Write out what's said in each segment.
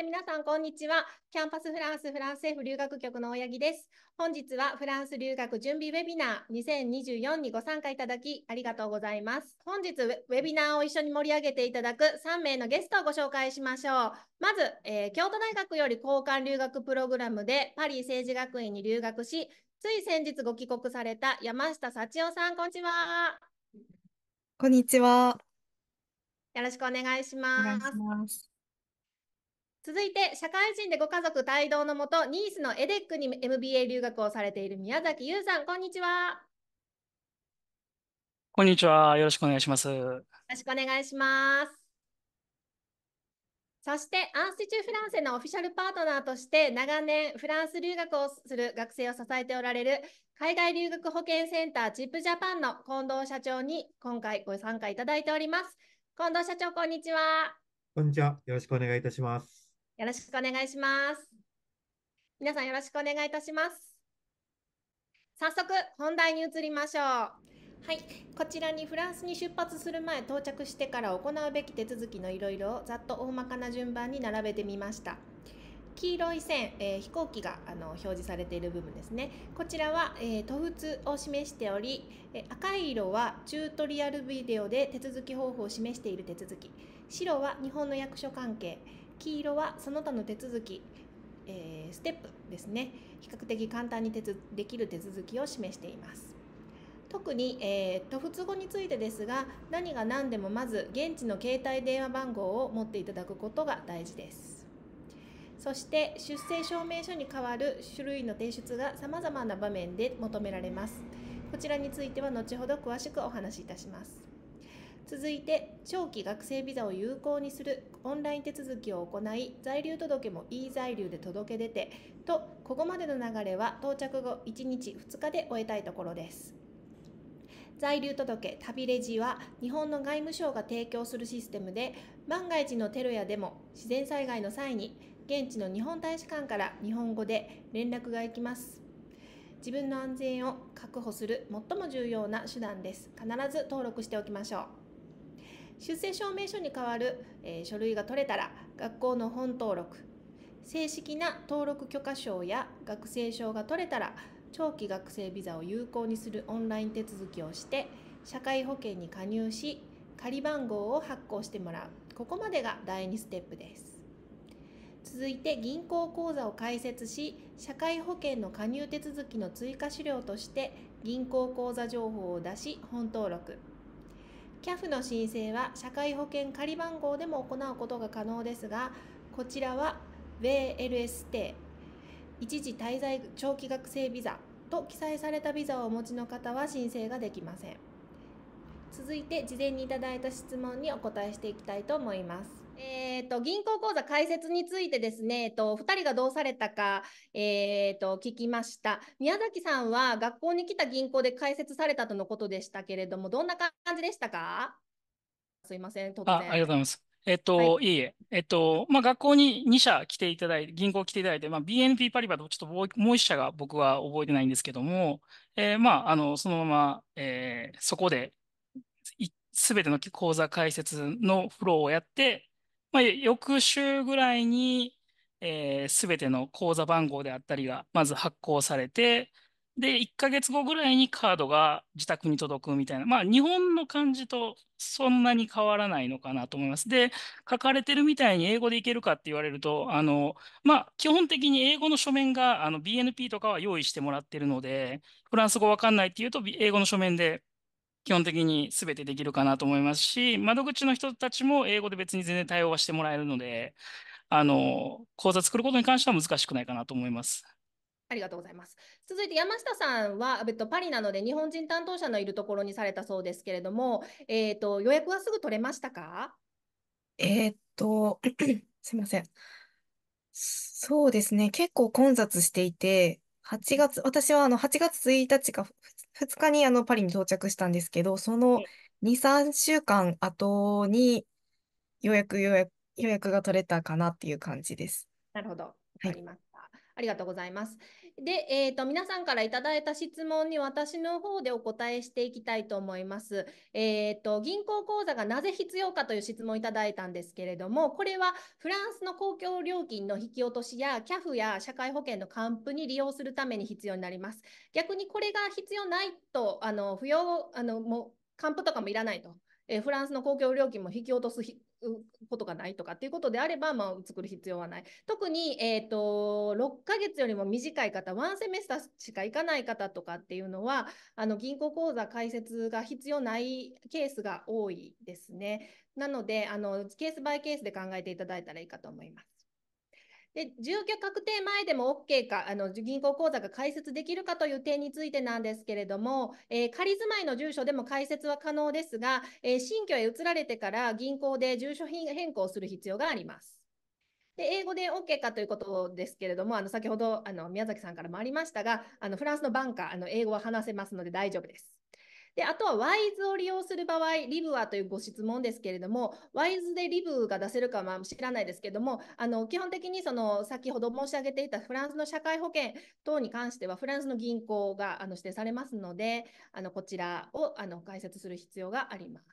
して皆さんこんにちはキャンパスフランスフランス政府留学局の大八木です本日はフランス留学準備ウェビナー2024にご参加いただきありがとうございます本日ウェビナーを一緒に盛り上げていただく3名のゲストをご紹介しましょうまず、えー、京都大学より交換留学プログラムでパリ政治学院に留学しつい先日ご帰国された山下幸男さんこんにちはこんにちはよろしくお願いします続いて、社会人でご家族帯同のもと、ニースのエデックに MBA 留学をされている宮崎優さん、こんにちは。こんにちは。よろしくお願いします。よろしくお願いします。そして、アンスティチューフランセのオフィシャルパートナーとして、長年、フランス留学をする学生を支えておられる、海外留学保健センター、チップジャパンの近藤社長に、今回ご参加いただいております。近藤社長、こんにちは。こんにちは。よろしくお願いいたします。よろしくお願いします。皆さんよろしくお願いいたします。早速本題に移りましょう。はい、こちらにフランスに出発する前到着してから行うべき手続きのいろいろをざっと大まかな順番に並べてみました。黄色い線、えー、飛行機があの表示されている部分ですねこちらは、えー、都仏を示しており、え赤い色はチュートリアルビデオで手続き方法を示している手続き白は日本の役所関係黄色はその他の手続き、えー、ステップですね比較的簡単に手できる手続きを示しています特に、えー、と普通語についてですが何が何でもまず現地の携帯電話番号を持っていただくことが大事ですそして出生証明書に代わる種類の提出がさまざまな場面で求められますこちらについては後ほど詳しくお話しいたします続いて長期学生ビザを有効にするオンライン手続きを行い在留届も e 在留で届け出てとここまでの流れは到着後1日2日で終えたいところです在留届旅レジは日本の外務省が提供するシステムで万が一のテロやデモ自然災害の際に現地の日本大使館から日本語で連絡が行きます自分の安全を確保する最も重要な手段です必ず登録しておきましょう出生証明書に代わる、えー、書類が取れたら学校の本登録正式な登録許可証や学生証が取れたら長期学生ビザを有効にするオンライン手続きをして社会保険に加入し仮番号を発行してもらうここまでが第2ステップです続いて銀行口座を開設し社会保険の加入手続きの追加資料として銀行口座情報を出し本登録 CAF の申請は社会保険仮番号でも行うことが可能ですがこちらは VLST 一時滞在長期学生ビザと記載されたビザをお持ちの方は申請ができません続いて事前にいただいた質問にお答えしていきたいと思いますえーと、銀行口座開設についてですね、えーと、2人がどうされたか、えーと、聞きました。宮崎さんは学校に来た銀行で開設されたとのことでしたけれども、どんな感じでしたかすいません、突然。あありがとうございます。えっと、はい、いえ、えっと、まあ、学校に2社来ていただいて、銀行来ていただいて、まあ、BNP パリバとちょっともう1社が僕は覚えてないんですけども、えー、まあ、あの、そのまま、えー、そこで、すべての口座開設のフローをやって、まあ、翌週ぐらいに、えー、全ての口座番号であったりがまず発行されて、で、1ヶ月後ぐらいにカードが自宅に届くみたいな、まあ、日本の感じとそんなに変わらないのかなと思います。で、書かれてるみたいに英語でいけるかって言われると、あの、まあ、基本的に英語の書面があの BNP とかは用意してもらってるので、フランス語わかんないっていうと、英語の書面で基本的に全てできるかなと思いますし、窓口の人たちも英語で別に全然対応はしてもらえるので、あの、講座作ることに関しては難しくないかなと思います。ありがとうございます。続いて山下さんは、えっと、パリなので日本人担当者のいるところにされたそうですけれども、えーと、予約はすぐ取れましたかえー、っと、すみません。そうですね、結構混雑していて、8月、私はあの8月1日か2日にあのパリに到着したんですけど、その2、3週間後に予約、予約、予約が取れたかなっていう感じです。なるほど。わかりました。ありがとうございます。で、えーと、皆さんからいただいた質問に私の方でお答えしていきたいと思います。えーと、銀行口座がなぜ必要かという質問をいただいたんですけれども、これはフランスの公共料金の引き落としや CAF や社会保険の還付に利用するために必要になります。逆にこれが必要ないと、あの不要あのもう還付とかもいらないと。えフランスの公共料金も引き落とすことがないとかっていうことであれば、まあ、作る必要はない。特に、えっ、ー、と、6ヶ月よりも短い方、ワンセメスターしか行かない方とかっていうのは、あの、銀行口座開設が必要ないケースが多いですね。なので、あの、ケースバイケースで考えていただいたらいいかと思います。で住居確定前でも OK かあの銀行口座が開設できるかという点についてなんですけれども、えー、仮住まいの住所でも開設は可能ですが、えー、新居へ移られてから銀行で住所変更する必要があります。で英語で OK かということですけれども、あの先ほどあの宮崎さんからもありましたが、あのフランスのバンカー、あの英語は話せますので大丈夫です。で、あとはワイズを利用する場合、リブはというご質問ですけれども、ワイズでリブが出せるかは知らないですけども、あの基本的にその先ほど申し上げていたフランスの社会保険等に関しては、フランスの銀行があの指定されますので、あのこちらをあの解説する必要があります。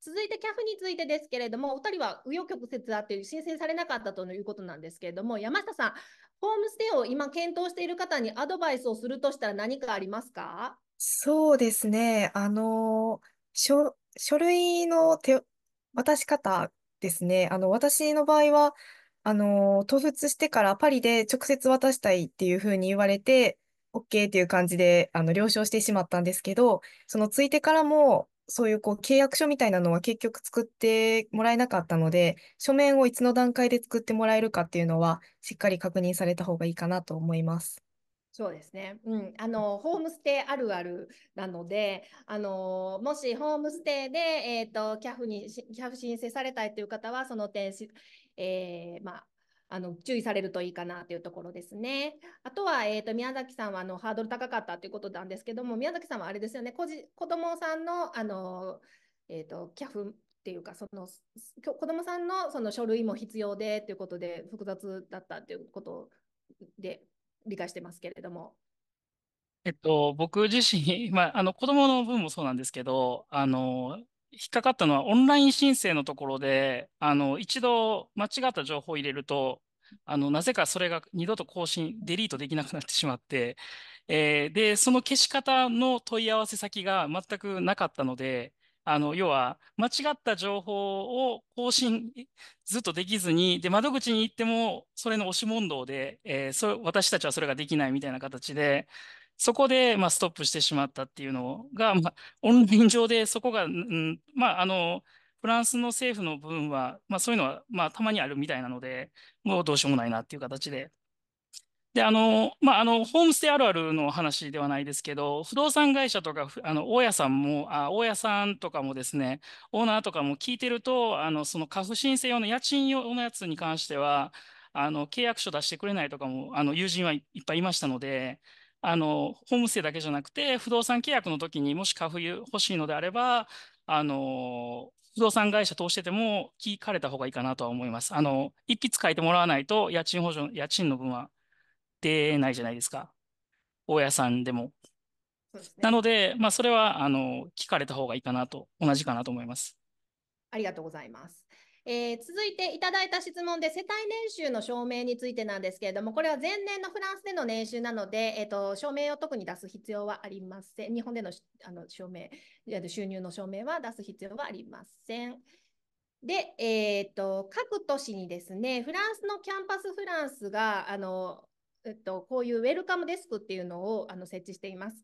続いて CAF についてですけれども、お二人は紆余曲折あって申請されなかったということなんですけれども、山下さん、ホームステイを今検討している方にアドバイスをするとしたら何かありますかそうですね。あの、書、書類の手渡し方ですね。あの、私の場合は、あの、渡仏してからパリで直接渡したいっていうふうに言われて、OK っていう感じで、あの、了承してしまったんですけど、その、ついてからも、そういうこう契約書みたいなのは結局作ってもらえなかったので、書面をいつの段階で作ってもらえるかっていうのは、しっかり確認された方がいいかなと思います。そうですね、うん、あのホームステイあるあるなのであのもしホームステイで、えーと、キャフにキャフ申請されたいという方はその点し、えー、まあ、あの注意されるといいかなというところですね。あとは、えーと、宮崎さんはあのハードル高かったということなんですけども宮崎さんはあれですよね子どもさんのあの、えーと、とキャフっていうかその子どもさんのその書類も必要でということで複雑だったということで理解してますけれども。えっと、僕自身、まあ、あの、子供の分もそうなんですけど、あの、引っかかったのはオンライン申請のところで、あの、一度間違った情報を入れると、あの、なぜかそれが二度と更新、デリートできなくなってしまって、えー、で、その消し方の問い合わせ先が全くなかったので、あの、要は、間違った情報を更新ずっとできずに、で、窓口に行っても、それの押し問答で、えー、そ私たちはそれができないみたいな形で、そこで、まあ、ストップしてしまったっていうのが、まあ、オンライン上でそこが、うん、まあ、あの、フランスの政府の部分は、まあ、そういうのは、まあ、たまにあるみたいなので、もうどうしようもないなっていう形で、で、あの、まあ、あの、ホームステイあるあるの話ではないですけど、不動産会社とか、あの、大家さんも、あ、大家さんとかもですね、オーナーとかも聞いてると、あの、その、家父申請用の家賃用のやつに関しては、あの、契約書出してくれないとかも、あの、友人はいっぱいいましたので、あの、ホームステイだけじゃなくて、不動産契約の時にもし家父欲しいのであれば、あの、不動産会社通してても聞かれた方がいいかなとは思います。あの、一筆書いてもらわないと、家賃補助、家賃の分は出ないじゃないですか。大家さんでも。でね、なので、まあ、それは、あの、聞かれた方がいいかなと、同じかなと思います。ありがとうございます。えー、続いていただいた質問で世帯年収の証明についてなんですけれども、これは前年のフランスでの年収なので、えーと、証明を特に出す必要はありません。日本でのあの証明、収入の証明は出す必要はありません。で、えーと各都市にですね、フランスのキャンパスフランスがあのえっと、こういうウェルカムデスクっていうのをあの設置しています。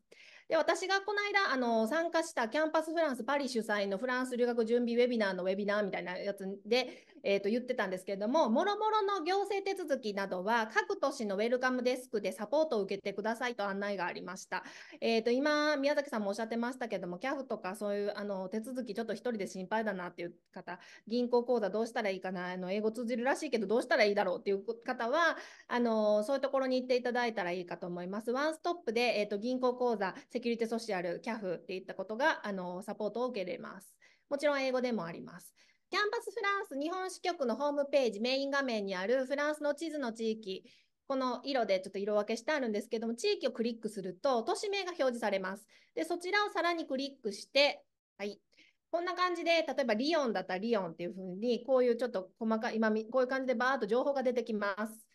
で私がこの間あの参加したキャンパスフランスパリ主催のフランス留学準備ウェビナーのウェビナーみたいなやつでえー、と言ってたんですけれども、もろもろの行政手続きなどは、各都市のウェルカムデスクでサポートを受けてくださいと案内がありました。えー、と今、宮崎さんもおっしゃってましたけども、CAF とかそういうあの手続き、ちょっと1人で心配だなっていう方、銀行口座どうしたらいいかな、あの英語通じるらしいけど、どうしたらいいだろうっていう方は、あのそういうところに行っていただいたらいいかと思います。ワンストップで、えー、と銀行口座、セキュリティソシャル、CAF っていったことがあのサポートを受けれます。もちろん英語でもあります。キャンパスフランス日本支局のホームページメイン画面にあるフランスの地図の地域この色でちょっと色分けしてあるんですけども地域をクリックすると都市名が表示されます。でそちらをさらにクリックして、はい、こんな感じで例えばリヨンだったらリヨンっていうふうにこういうちょっと細かい今こういう感じでバーっと情報が出てきます。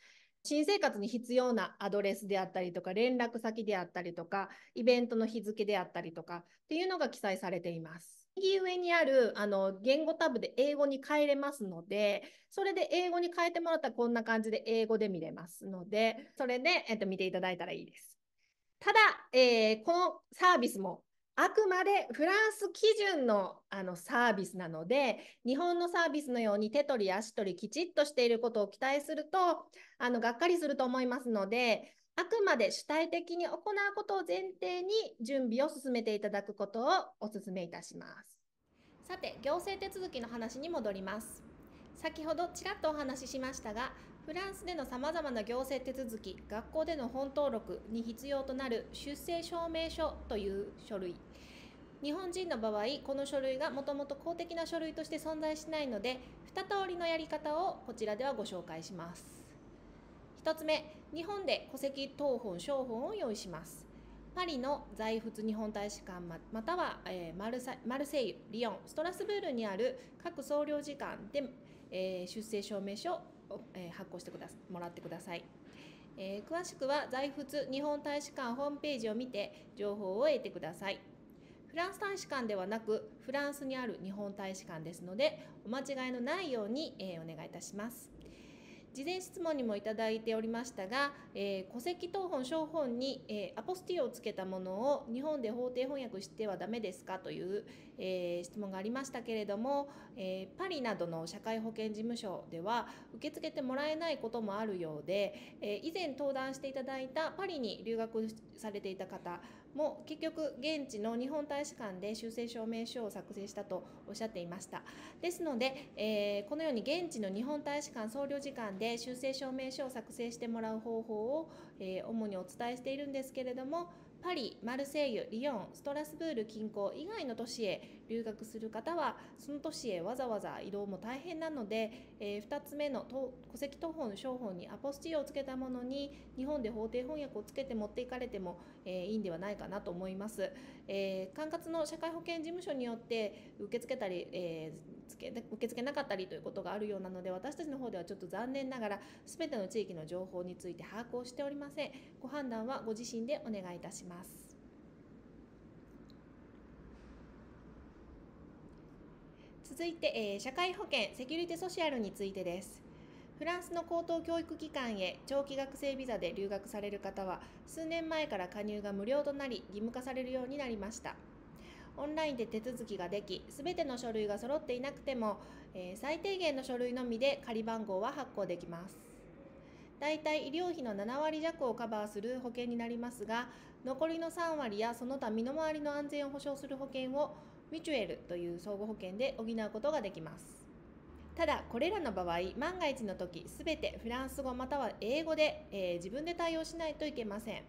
新生活に必要なアドレスであったりとか連絡先であったりとかイベントの日付であったりとかっていうのが記載されています。右上にあるあの言語タブで英語に変えれますので、それで英語に変えてもらったらこんな感じで英語で見れますので、それで、えっと、見ていただいたらいいです。ただ、えー、このサービスもあくまでフランス基準のあのサービスなので、日本のサービスのように手取り足取りきちっとしていることを期待すると、あのがっかりすると思いますので、あくまで主体的に行うことを前提に準備を進めていただくことをお勧めいたします。さて、行政手続きの話に戻ります。先ほどちらっとお話ししましたが、フランスでのさまざまな行政手続き、学校での本登録に必要となる出生証明書という書類。日本人の場合、この書類がもともと公的な書類として存在しないので、2通りのやり方をこちらではご紹介します。2つ目日本で戸籍謄本商本を用意しますパリの在仏日本大使館または、えマルセイユリヨンストラスブールにある各総領事館で、え出生証明書を、え発行してくだもらってください、え詳しくは在仏日本大使館ホームページを見て情報を得てくださいフランス大使館ではなくフランスにある日本大使館ですのでお間違いのないように、えお願いいたします事前質問にもいただいておりましたが、えー、戸籍謄本小本に、えー、アポスティをつけたものを日本で法定翻訳してはダメですかという、えー、質問がありましたけれども、えパリなどの社会保険事務所では受け付けてもらえないこともあるようで、え以前登壇していただいたパリに留学されていた方も結局現地の日本大使館で修正証明書を作成したとおっしゃっていましたですので、えー、このように現地の日本大使館総領事館で修正証明書を作成してもらう方法を、えー、主にお伝えしているんですけれどもパリマルセイユリヨンストラスブール近郊以外の都市へ留学する方はその都市へわざわざ移動も大変なので、えー、2つ目の戸籍謄本商法にアポスチーをつけたものに日本で法定翻訳をつけて持っていかれても、えー、いいんではないかなと思います、えー、管轄の社会保険事務所によって受け付けたり、えー、け受け付けなかったりということがあるようなので私たちの方ではちょっと残念ながら全ての地域の情報について把握をしておりませんご判断はご自身でお願いいたします続いて、えー、社会保険セキュリティソシアルについてですフランスの高等教育機関へ長期学生ビザで留学される方は数年前から加入が無料となり義務化されるようになりましたオンラインで手続きができ全ての書類が揃っていなくても、えー、最低限の書類のみで仮番号は発行できますだいたい医療費の7割弱をカバーする保険になりますが残りの3割やその他身の回りの安全を保障する保険をミチュエルという相互保険で補うことができますただこれらの場合万が一の時全てフランス語または英語で、えー、自分で対応しないといけません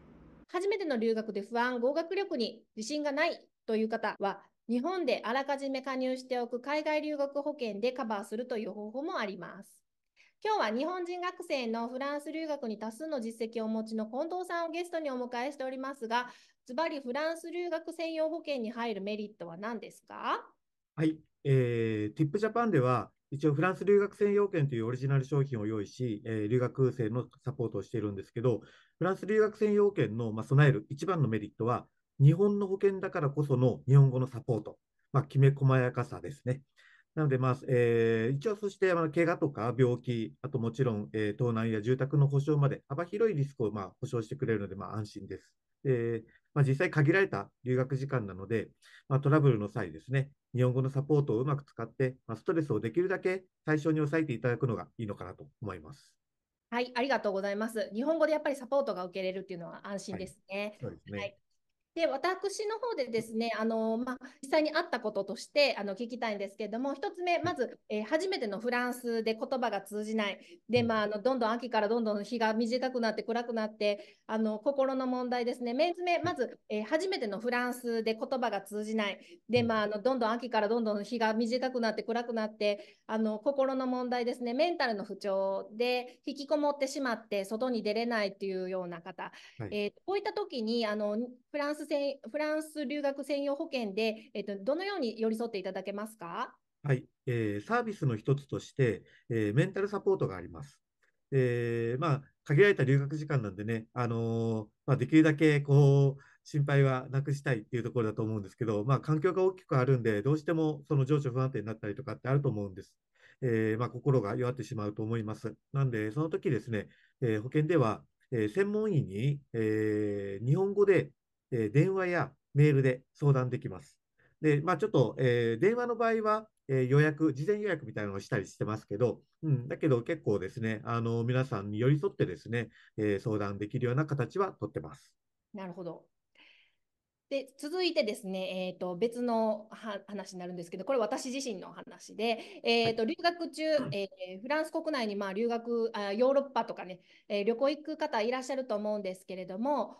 初めての留学で不安合格力に自信がないという方は日本であらかじめ加入しておく海外留学保険でカバーするという方法もあります今日は日本人学生のフランス留学に多数の実績をお持ちの近藤さんをゲストにお迎えしておりますが、ズバリフランス留学専用保険に入るメリットは何ですかはい、えー、TIP ジャパンでは、一応フランス留学専用券というオリジナル商品を用意し、えー、留学生のサポートをしているんですけど、フランス留学専用券の、まあ、備える一番のメリットは、日本の保険だからこその日本語のサポート、まあ、きめ細やかさですね。なので、まあえー、一応、そして、まあ、怪我とか病気、あともちろん、えー、盗難や住宅の保障まで幅広いリスクを、まあ、保障してくれるので、まあ、安心です。でまあ、実際、限られた留学時間なので、まあ、トラブルの際ですね、日本語のサポートをうまく使って、まあ、ストレスをできるだけ最小に抑えていただくのがいいのかなと思います。はい、ありがとうございます。日本語でやっぱりサポートが受けれるっていうのは安心ですね。はい、そうですね、はいで私の方でですねあの、まあ、実際にあったこととしてあの聞きたいんですけれども1つ目まず、えー、初めてのフランスで言葉が通じないで、まあ、あのどんどん秋からどんどん日が短くなって暗くなってあの心の問題ですね3つ目まず、えー、初めてのフランスで言葉が通じないで、まあ、あのどんどん秋からどんどん日が短くなって暗くなってあの心の問題ですねメンタルの不調で引きこもってしまって外に出れないっていうような方、はい、えー、こういった時にあのフランスせフランス留学専用保険で、えっと、どのように寄り添っていただけますか。はい、えー、サービスの一つとして、えー、メンタルサポートがあります。えー、まあ、限られた留学時間なんでね、あのー、まあ、できるだけこう心配はなくしたいっていうところだと思うんですけど、まあ、環境が大きくあるんで、どうしてもその情緒不安定になったりとかってあると思うんです。えー、まあ、心が弱ってしまうと思います。なんで、その時ですね、えー、保険では、えー、専門医に、えー、日本語でえ電話やメールで相談できます。で、まあ、ちょっと、えー、電話の場合は、えー、予約、事前予約みたいなのをしたりしてますけど、うん、だけど結構ですね、あの皆さんに寄り添ってですね、えー、相談できるような形はとってます。なるほど。で続いてですね、えーと、別の話になるんですけど、これ私自身の話で、えーと、留学中、えー、フランス国内にまあ留学あ、ヨーロッパとかね、えー、旅行行く方いらっしゃると思うんですけれども、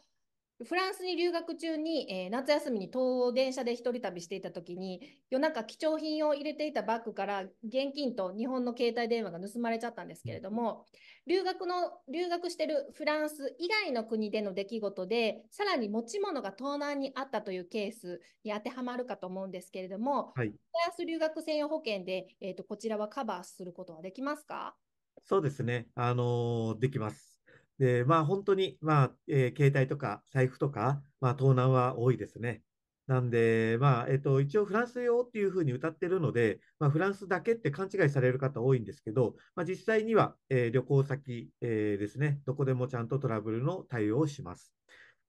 フランスに留学中に、えー、夏休みに東電車で一人旅していた時に夜中貴重品を入れていたバッグから現金と日本の携帯電話が盗まれちゃったんですけれども留学の留学してるフランス以外の国での出来事でさらに持ち物が盗難にあったというケースに当てはまるかと思うんですけれども、はい、フランス留学専用保険で、えーと、こちらはカバーすることはできますかそうですね、あのー、できます。で、まあ本当に、まあ、えー、携帯とか財布とか、まあ盗難は多いですね。なんで、まあ、えっと、一応フランス用っていうふうに歌ってるので、まあ、フランスだけって勘違いされる方多いんですけど、まあ、実際には、えー、旅行先、えー、ですね、どこでもちゃんとトラブルの対応をします。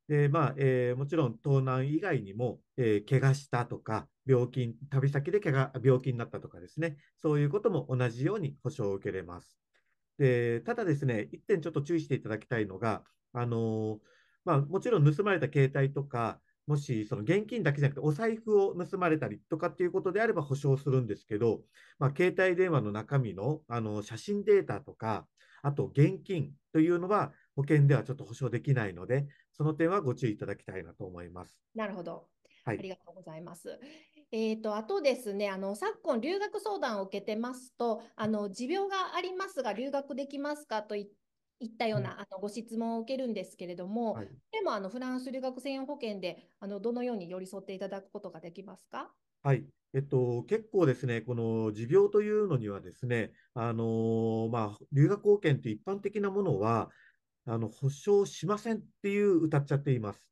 で、まあ、えー、もちろん盗難以外にも、えー、怪我したとか、病気、旅先で怪我、病気になったとかですね、そういうことも同じように保証を受けれます。で、ただですね、1点ちょっと注意していただきたいのが、あのまあ、もちろん盗まれた携帯とか、もしその現金だけじゃなくて、お財布を盗まれたりとかっていうことであれば保証するんですけど、まあ、携帯電話の中身のあの写真データとか、あと現金というのは保険ではちょっと保証できないので、その点はご注意いただきたいなと思います。なるほど。はい、ありがとうございます。えーと、あとですねあの昨今留学相談を受けてますとあの持病がありますが留学できますかといったような、うん、あのご質問を受けるんですけれども、はい、でもあのフランス留学専用保険であのどのように寄り添っていただくことができますか。はいえっと、結構ですね、この持病というのにはですね、あのまあ、留学保険って一般的なものは、あの保証しませんっていう歌っちゃっています。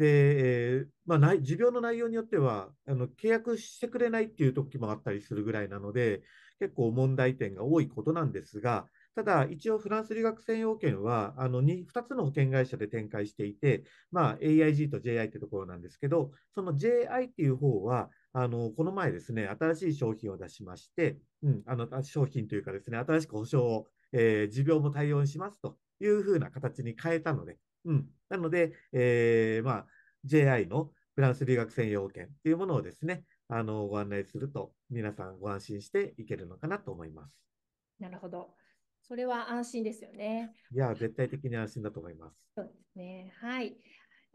で、えー、まあ、ない持病の内容によってはあの契約してくれないっていう時もあったりするぐらいなので結構問題点が多いことなんですがただ一応フランス留学専用券はあの 2, 2つの保険会社で展開していて、まあ、AIG と JI ってところなんですけどその JI っていう方はあのこの前ですね新しい商品を出しまして、うん、あの商品というかですね新しく保証を、えー、持病も対応しますというふうな形に変えたのでうん、なので、えー、まあ、JI のフランス留学生要件というものをですね、あのご案内すると皆さんご安心していけるのかなと思います。なるほど。それは安心ですよね。いや、絶対的に安心だと思います。そうですね。はい。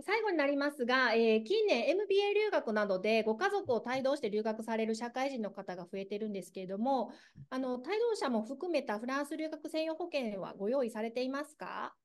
最後になりますが、えー、近年 MBA 留学などでご家族を帯同して留学される社会人の方が増えてるんですけれども、あの帯同者も含めたフランス留学専用保険はご用意されていますか？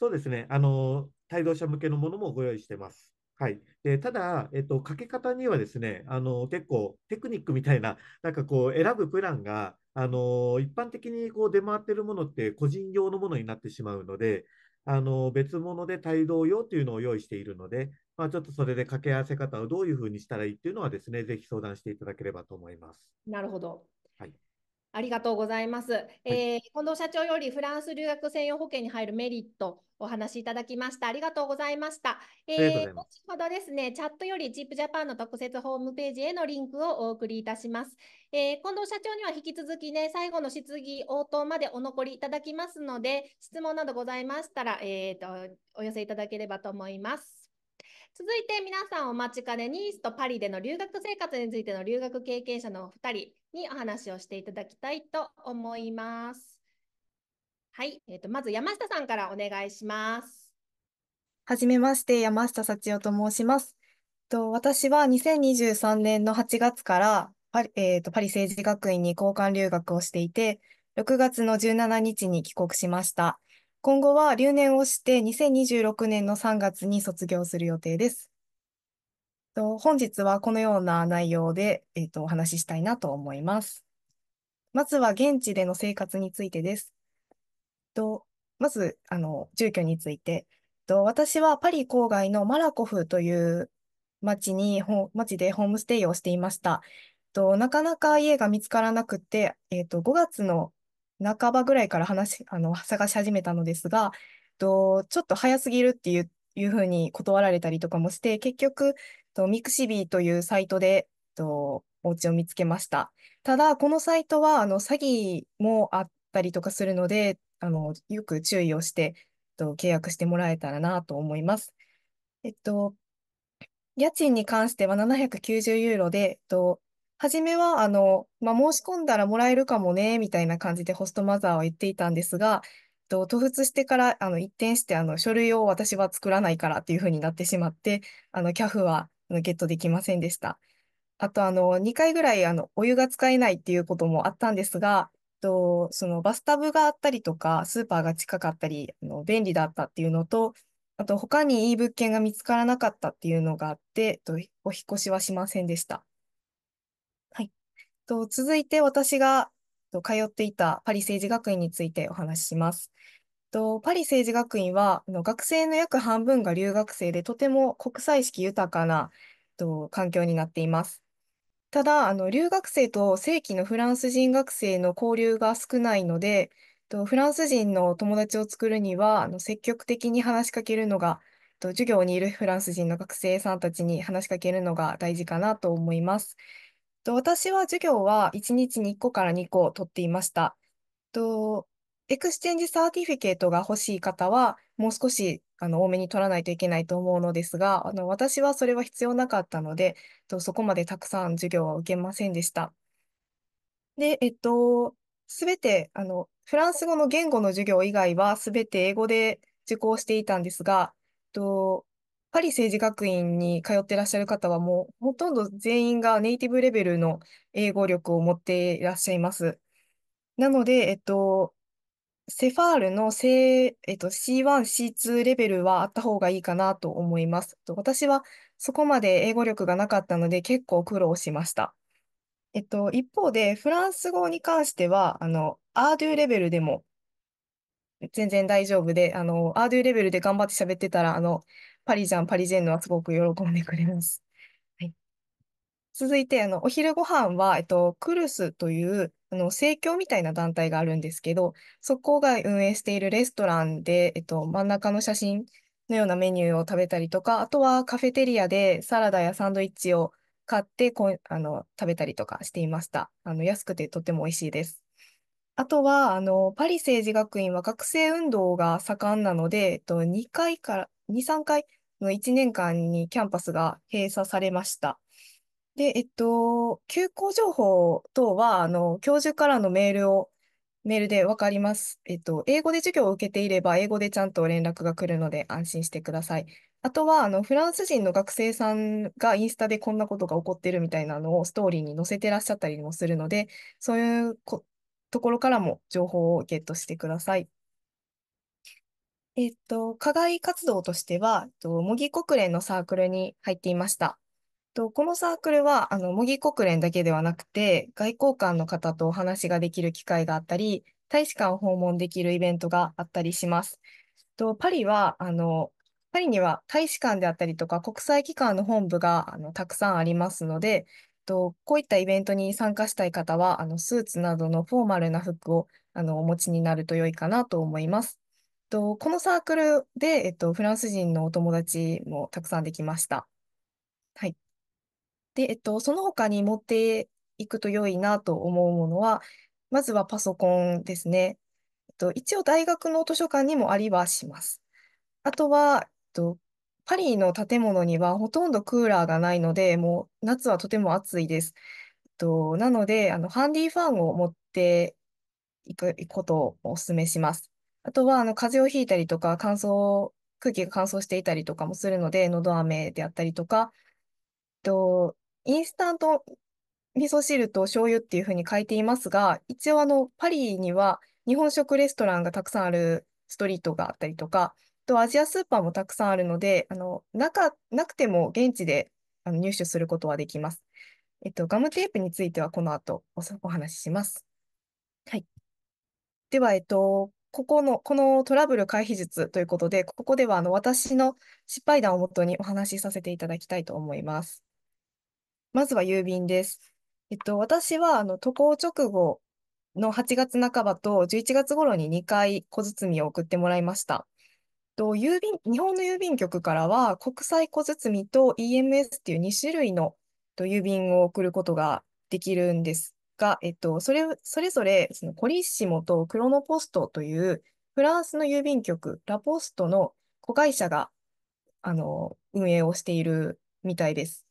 そうですね。あの、帯同者向けのものもご用意してます。はい。で、ただ、えっと、かけ方にはですね、あの、結構テクニックみたいな、なんかこう、選ぶプランが、あの、一般的にこう出回ってるものって個人用のものになってしまうので、あの、別物で帯同用というのを用意しているので、まあ、ちょっとそれで掛け合わせ方をどういうふうにしたらいいっていうのはですね、ぜひ相談していただければと思います。なるほど。ありがとうございます、はい、えー、近藤社長よりフランス留学専用保険に入るメリットお話しいただきました。ありがとうございました。えー、後ほどですね、チャットよりチップジャパンの特設ホームページへのリンクをお送りいたします。えー、近藤社長には引き続きね、最後の質疑応答までお残りいただきますので、質問などございましたら、えーとお寄せいただければと思います。続いて皆さんお待ちかねニースとパリでの留学生活についての留学経験者のお二人にお話をしていただきたいと思います。はい、えーと、まず山下さんからお願いします。はじめまして、山下幸代と申します。と私は2023年の8月からパリ,、えーと、とパリ政治学院に交換留学をしていて、6月の17日に帰国しました。今後は留年をして2026年の3月に卒業する予定です。と本日はこのような内容で、えーと、お話ししたいなと思います。まずは現地での生活についてです。とまずあの住居についてと。私はパリ郊外のマラコフという町に町でホームステイをしていました。となかなか家が見つからなくて、えーと、と5月の半ばぐらいから話、あの、探し始めたのですが、とちょっと早すぎるっていういうふうに断られたりとかもして、結局、とミクシビーというサイトで、とお家を見つけました。ただ、このサイトは、あの、詐欺もあったりとかするので、あの、よく注意をして、と契約してもらえたらなと思います。えっと、家賃に関しては790ユーロで、と初めは、あの、まあ、申し込んだらもらえるかもね、みたいな感じでホストマザーは言っていたんですが、と、渡仏してから、あの、一転して、あの、書類を私は作らないからっていうふうになってしまって、あの、CAF は、あの、ゲットできませんでした。あと、あの、2回ぐらい、あの、お湯が使えないっていうこともあったんですが、と、その、バスタブがあったりとか、スーパーが近かったり、あの、便利だったっていうのと、あと、他にいい物件が見つからなかったっていうのがあって、と、お引越しはしませんでした。と続いて私が通っていたパリ政治学院についてお話しします。とパリ政治学院は学生の約半分が留学生でとても国際式豊かなと環境になっています。ただあの留学生と正規のフランス人学生の交流が少ないのでとフランス人の友達を作るにはあの積極的に話しかけるのがと授業にいるフランス人の学生さんたちに話しかけるのが大事かなと思います。と私は授業は1日に1個から2個取っていました。とエクスチェンジサーティフィケートが欲しい方は、もう少しあの多めに取らないといけないと思うのですが、あの私はそれは必要なかったので、とそこまでたくさん授業は受けませんでした。で、えっと、すべて、あの、フランス語の言語の授業以外はすべて英語で受講していたんですが、とパリ政治学院に通ってらっしゃる方はもうほとんど全員がネイティブレベルの英語力を持っていらっしゃいます。なので、えっと、セファールの、えっと、C1、C2 レベルはあった方がいいかなと思います。と私はそこまで英語力がなかったので結構苦労しました。えっと、一方で、フランス語に関しては、あの、アードゥレベルでも全然大丈夫で、あの、アードゥレベルで頑張って喋ってたら、あの、パリジャン、パリジェンヌはすごく喜んでくれます。はい、続いて、あの、お昼ご飯は、えっと、クルスという、あの、生協みたいな団体があるんですけど、そこが運営しているレストランで、えっと、真ん中の写真のようなメニューを食べたりとか、あとはカフェテリアでサラダやサンドイッチを買ってこあの、食べたりとかしていました。あの、安くてとても美味しいです。あとは、あの、パリ政治学院は学生運動が盛んなので、えっと、2回から、2、3回の1年間にキャンパスが閉鎖されました。で、えっと、休校情報等は、あの、教授からのメールを、メールでわかります。えっと、英語で授業を受けていれば、英語でちゃんと連絡が来るので安心してください。あとは、あの、フランス人の学生さんがインスタでこんなことが起こってるみたいなのをストーリーに載せてらっしゃったりもするので、そういうところからも情報をゲットしてください。えっと、課外活動としては、えっと、模擬国連のサークルに入っていました。えっと、このサークルは、あの、模擬国連だけではなくて、外交官の方とお話ができる機会があったり、大使館を訪問できるイベントがあったりします。えっと、パリは、あの、パリには大使館であったりとか国際機関の本部があのたくさんありますので、とこういったイベントに参加したい方はあのスーツなどのフォーマルな服をあのお持ちになると良いかなと思います。と、このサークルで、えっと、フランス人のお友達もたくさんできました。はい。で、えっと、その他に持っていくと良いなと思うものは、まずはパソコンですね。えっと、一応大学の図書館にもありはします。あとは、えっと、パリの建物にはほとんどクーラーがないので、もう夏はとても暑いです。えっと、なので、あの、ハンディファンを持っていくことをお勧めします。あとは、あの、風邪をひいたりとか、乾燥、空気が乾燥していたりとかもするので、のど飴であったりとか、と、インスタント味噌汁と醤油っていうふうに書いていますが、一応あの、パリには日本食レストランがたくさんあるストリートがあったりとか、とアジアスーパーもたくさんあるので、あの、なか、なくても現地であの入手することはできます。えっと、ガムテープについてはこの後おお話しします。はい。では、えっと、ここの、このトラブル回避術ということで、ここではあの私の失敗談をもとにお話しさせていただきたいと思います。まずは郵便です。えっと、私はあの渡航直後の8月半ばと11月頃に2回小包を送ってもらいました。と郵便日本の郵便局からは国際小包と EMS っていう2種類のと郵便を送ることができるんですが、えっと、それ、それぞれ、そのコリッシモとクロノポストという、フランスの郵便局、ラポストの子会社が、あの、運営をしているみたいです。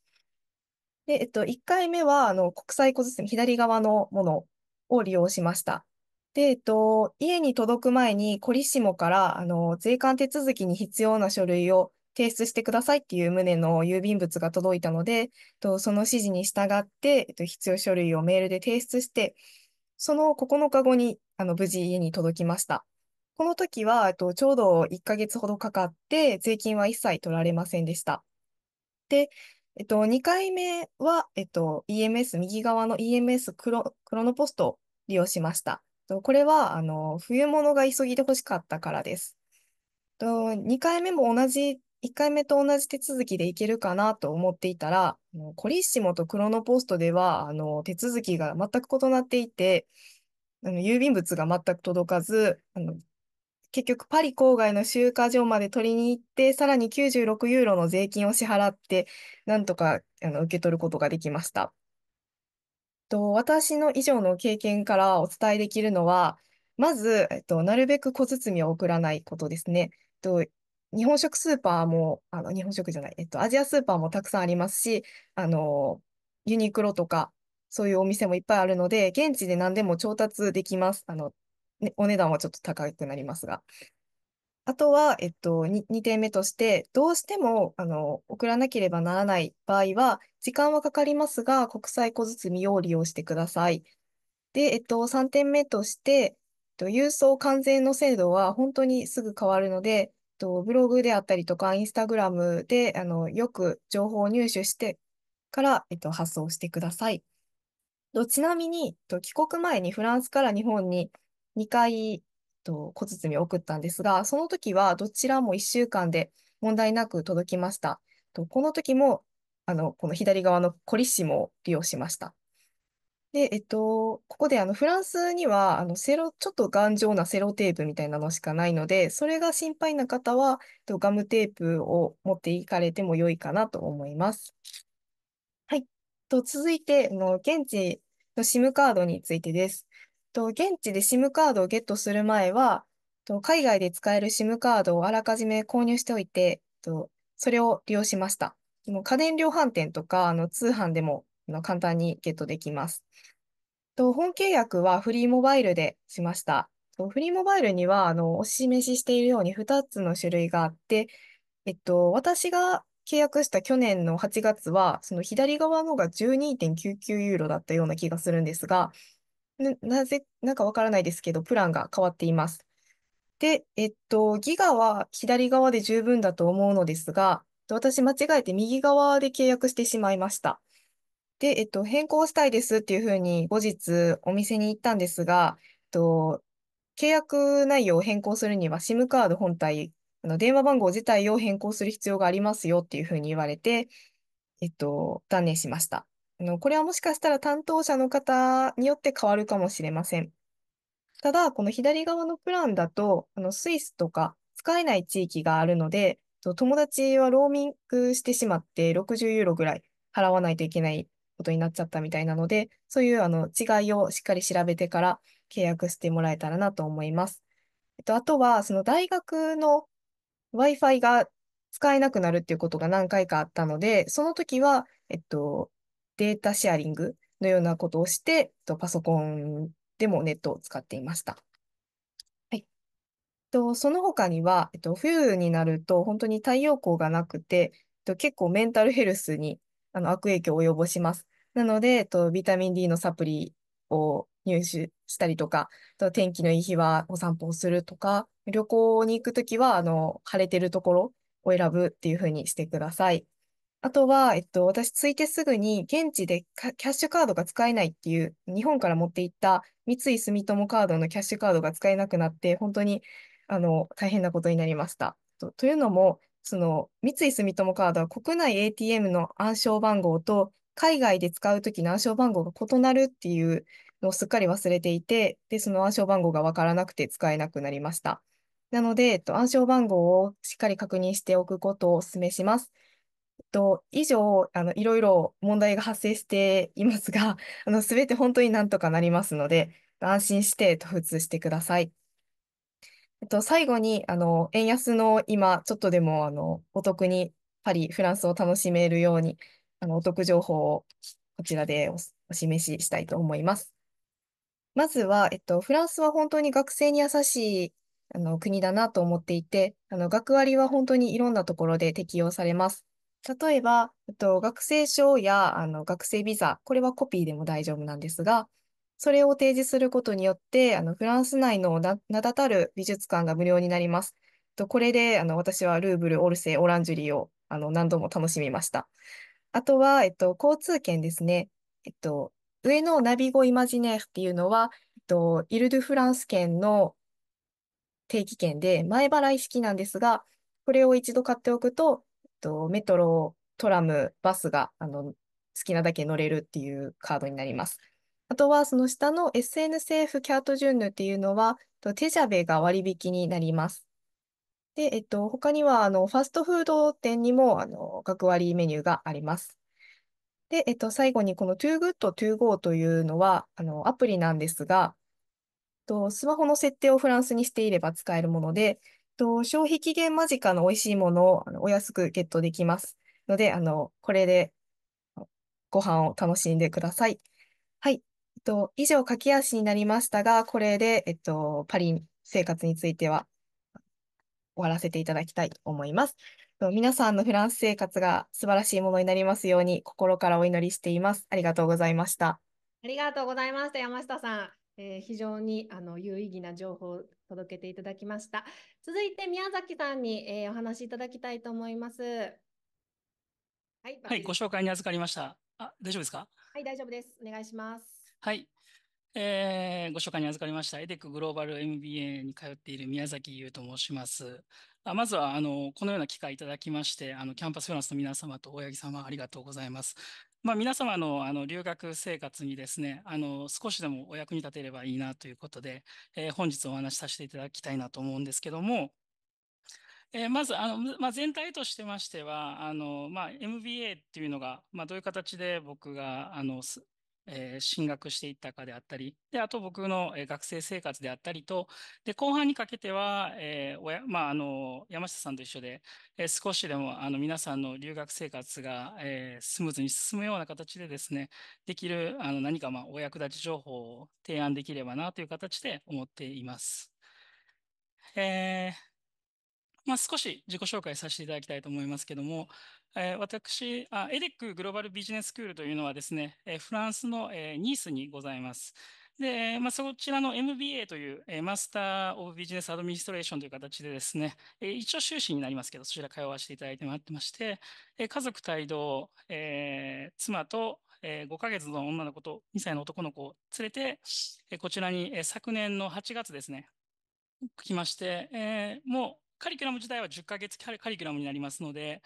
で、えっと、1回目は、あの、国際小包、左側のものを利用しました。で、えっと、家に届く前に、コリッシモから、あの、税関手続きに必要な書類を提出してくださいっていう旨の郵便物が届いたので、その指示に従って、必要書類をメールで提出して、その9日後に無事家に届きました。この時は、ちょうど1ヶ月ほどかかって、税金は一切取られませんでした。で、えっと、2回目は、えっと、EMS、右側の EMS クロクロノポストを利用しました。これは、あの、冬物が急ぎで欲しかったからです。2回目も同じ1回目と同じ手続きでいけるかなと思っていたら、コリッシモとクロノポストでは、あの、手続きが全く異なっていて、あの郵便物が全く届かず、あの結局パリ郊外の集荷場まで取りに行って、さらに96ユーロの税金を支払って、なんとかあの受け取ることができました。と私の以上の経験からお伝えできるのは、まず、えっと、なるべく小包みを送らないことですね。と日本食スーパーも、あの、日本食じゃない、えっと、アジアスーパーもたくさんありますし、あの、ユニクロとか、そういうお店もいっぱいあるので、現地で何でも調達できます。あの、ね、お値段はちょっと高くなりますが。あとは、えっと、2, 2点目として、どうしても、あの、送らなければならない場合は、時間はかかりますが、国際小包を利用してください。で、えっと、3点目として、えっと、郵送関税の制度は本当にすぐ変わるので、と、ブログであったりとか、インスタグラムで、あの、よく情報を入手してから、えっと、発送してください。とちなみに、と、帰国前にフランスから日本に2回、と、小包を送ったんですが、その時はどちらも1週間で問題なく届きました。と、この時も、あの、この左側のコリッシモを利用しました。で、えっと、ここであのフランスにはあのセロ、ちょっと頑丈なセロテープみたいなのしかないので、それが心配な方は、えっとガムテープを持っていかれても良いかなと思います。はい。と、続いて、あの、現地の SIM カードについてです。と、現地で SIM カードをゲットする前は、と、海外で使える SIM カードをあらかじめ購入しておいて、と、それを利用しました。も家電量販店とか、あの、通販でもの簡単にゲットできます。と本契約はフリーモバイルでしました。とフリーモバイルにはあのお示ししているように2つの種類があって、えっと、私が契約した去年の8月は、その左側のが12.99ユーロだったような気がするんですが、なぜ、なんかわからないですけど、プランが変わっています。で、えっと、ギガは左側で十分だと思うのですが、私間違えて右側で契約してしまいました。で、えっと、変更したいですっていうふうに後日お店に行ったんですが、えっと、契約内容を変更するには SIM カード本体、あの電話番号自体を変更する必要がありますよっていうふうに言われて、えっと、断念しました。あの、これはもしかしたら担当者の方によって変わるかもしれません。ただ、この左側のプランだと、あの、スイスとか使えない地域があるので、友達はローミングしてしまって60ユーロぐらい払わないといけないことになっちゃったみたいなので、そういうあの違いをしっかり調べてから契約してもらえたらなと思います。えっと、あとは、その大学の Wi-Fi が使えなくなるっていうことが何回かあったので、その時は、えっと、データシェアリングのようなことをして、えっと、パソコンでもネットを使っていました。はい。と、その他には、えっと、冬になると本当に太陽光がなくて、と、結構メンタルヘルスにあの悪影響を及ぼします。なので、えっと、ビタミン D のサプリを入手したりとか、と天気のいい日はお散歩をするとか、旅行に行くときは、あの、晴れてるところを選ぶっていうふうにしてください。あとは、えっと、私、着いてすぐに現地でキャッシュカードが使えないっていう、日本から持っていった三井住友カードのキャッシュカードが使えなくなって、本当にあの大変なことになりました。とというのも、その三井住友カードは国内 ATM の暗証番号と海外で使うときの暗証番号が異なるっていうのをすっかり忘れていて、で、その暗証番号がわからなくて使えなくなりました。なので、えっと、暗証番号をしっかり確認しておくことをお勧めします。えっと、以上、あの、いろいろ問題が発生していますが、あの、すべて本当になんとかなりますので、安心して、と、普通してください。えっと、最後に、あの、円安の今、ちょっとでも、あの、お得にパリ、フランスを楽しめるように、あの、お得情報をこちらでお、お示ししたいと思います。まずは、えっと、フランスは本当に学生に優しい、あの、国だなと思っていて、あの、学割は本当にいろんなところで適用されます。例えば、えっと、学生証や、あの、学生ビザ、これはコピーでも大丈夫なんですが、それを提示することによって、あのフランス内の名だたる美術館が無料になります。とこれであの私はルーブル、オルセー、オランジュリーをあの何度も楽しみました。あとは、えっと、交通券ですね。えっと、上のナビゴ・イマジネーフっていうのは、えっと、イル・ドゥ・フランス券の定期券で前払い式なんですが、これを一度買っておくと、えっと、メトロ、トラム、バスがあの好きなだけ乗れるっていうカードになります。あとはその下の SNCF キャートジュンヌっていうのは、テジャベが割引になります。で、えっと、他にはあのファストフード店にもあの学割メニューがあります。で、えっと、最後にこの ToGood、ToGo というのはあのアプリなんですが、とスマホの設定をフランスにしていれば使えるもので、と消費期限間近の美味しいものをあのお安くゲットできます。ので、あのこれでご飯を楽しんでください。はい。えっと、以上、駆け足になりましたが、これで、えっと、パリ生活については終わらせていただきたいと思います。皆さんのフランス生活が素晴らしいものになりますように心からお祈りしています。ありがとうございました。ありがとうございました、山下さん。えー、非常にあの有意義な情報を届けていただきました。続いて宮崎さんに、えー、お話いただきたいと思います。はい、はい、ご紹介に預かりました。あ、大丈夫ですか。はい、大丈夫です。お願いします。はい。えー、ご紹介に預かりました、エデックグローバル MBA に通っている宮崎優と申します。あまずはあの、このような機会いただきまして、あのキャンパスフランスの皆様と大八木様、ありがとうございます。まあ、皆様のあの留学生活にですね、あの少しでもお役に立てればいいなということで、えー、本日お話しさせていただきたいなと思うんですけども、えー、まずあの、まあ、全体としてましては、あのまあ、MBA っていうのが、まあ、どういう形で僕があのえー、進学していったかであったり、で、あと僕の、えー、学生生活であったりと、で、後半にかけては、えー、親、まあ、あの、山下さんと一緒で、えー、少しでも、あの、皆さんの留学生活が、えー、スムーズに進むような形でですね、できる、あの、何か、まあ、お役立ち情報を提案できればな、という形で思っています。えー、まあ、少し自己紹介させていただきたいと思いますけども、え私あ、エデックグローバルビジネススクールというのはですね、えフランスの、えニースにございます。で、まあ、そちらの MBA という、えマスター・オブ・ビジネス・アドミニストレーションという形でですね、え一応修士になりますけど、そちら通わせていただいてもらってまして、え家族帯同、えー、妻と、え5ヶ月の女の子と2歳の男の子を連れて、えこちらに、え昨年の8月ですね、来まして、えー、もうカリキュラム自体は10ヶ月カリキュラムになりますので、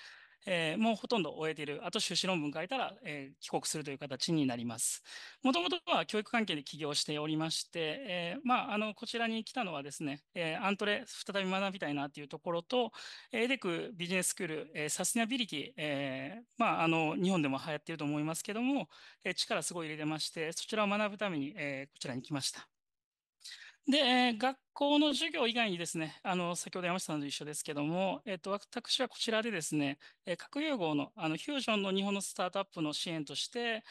えー、もうほとんど終えている。あと修士論文書いたら、えー、帰国するという形になります。もともとは教育関係で起業しておりまして、えー、まあ、あの、こちらに来たのはですね、えアントレ、再び学びたいなというところと、エデクビジネススクール、えサスティナビリティ、えまあ、あの、日本でも流行っていると思いますけども、え力すごい入れてまして、そちらを学ぶために、えこちらに来ました。で、え学校の授業以外にですね、あの、先ほど山下さんと一緒ですけども、えっ、と、私はこちらでですね、え核融合の、あの、フュージョンの日本のスタートアップの支援として、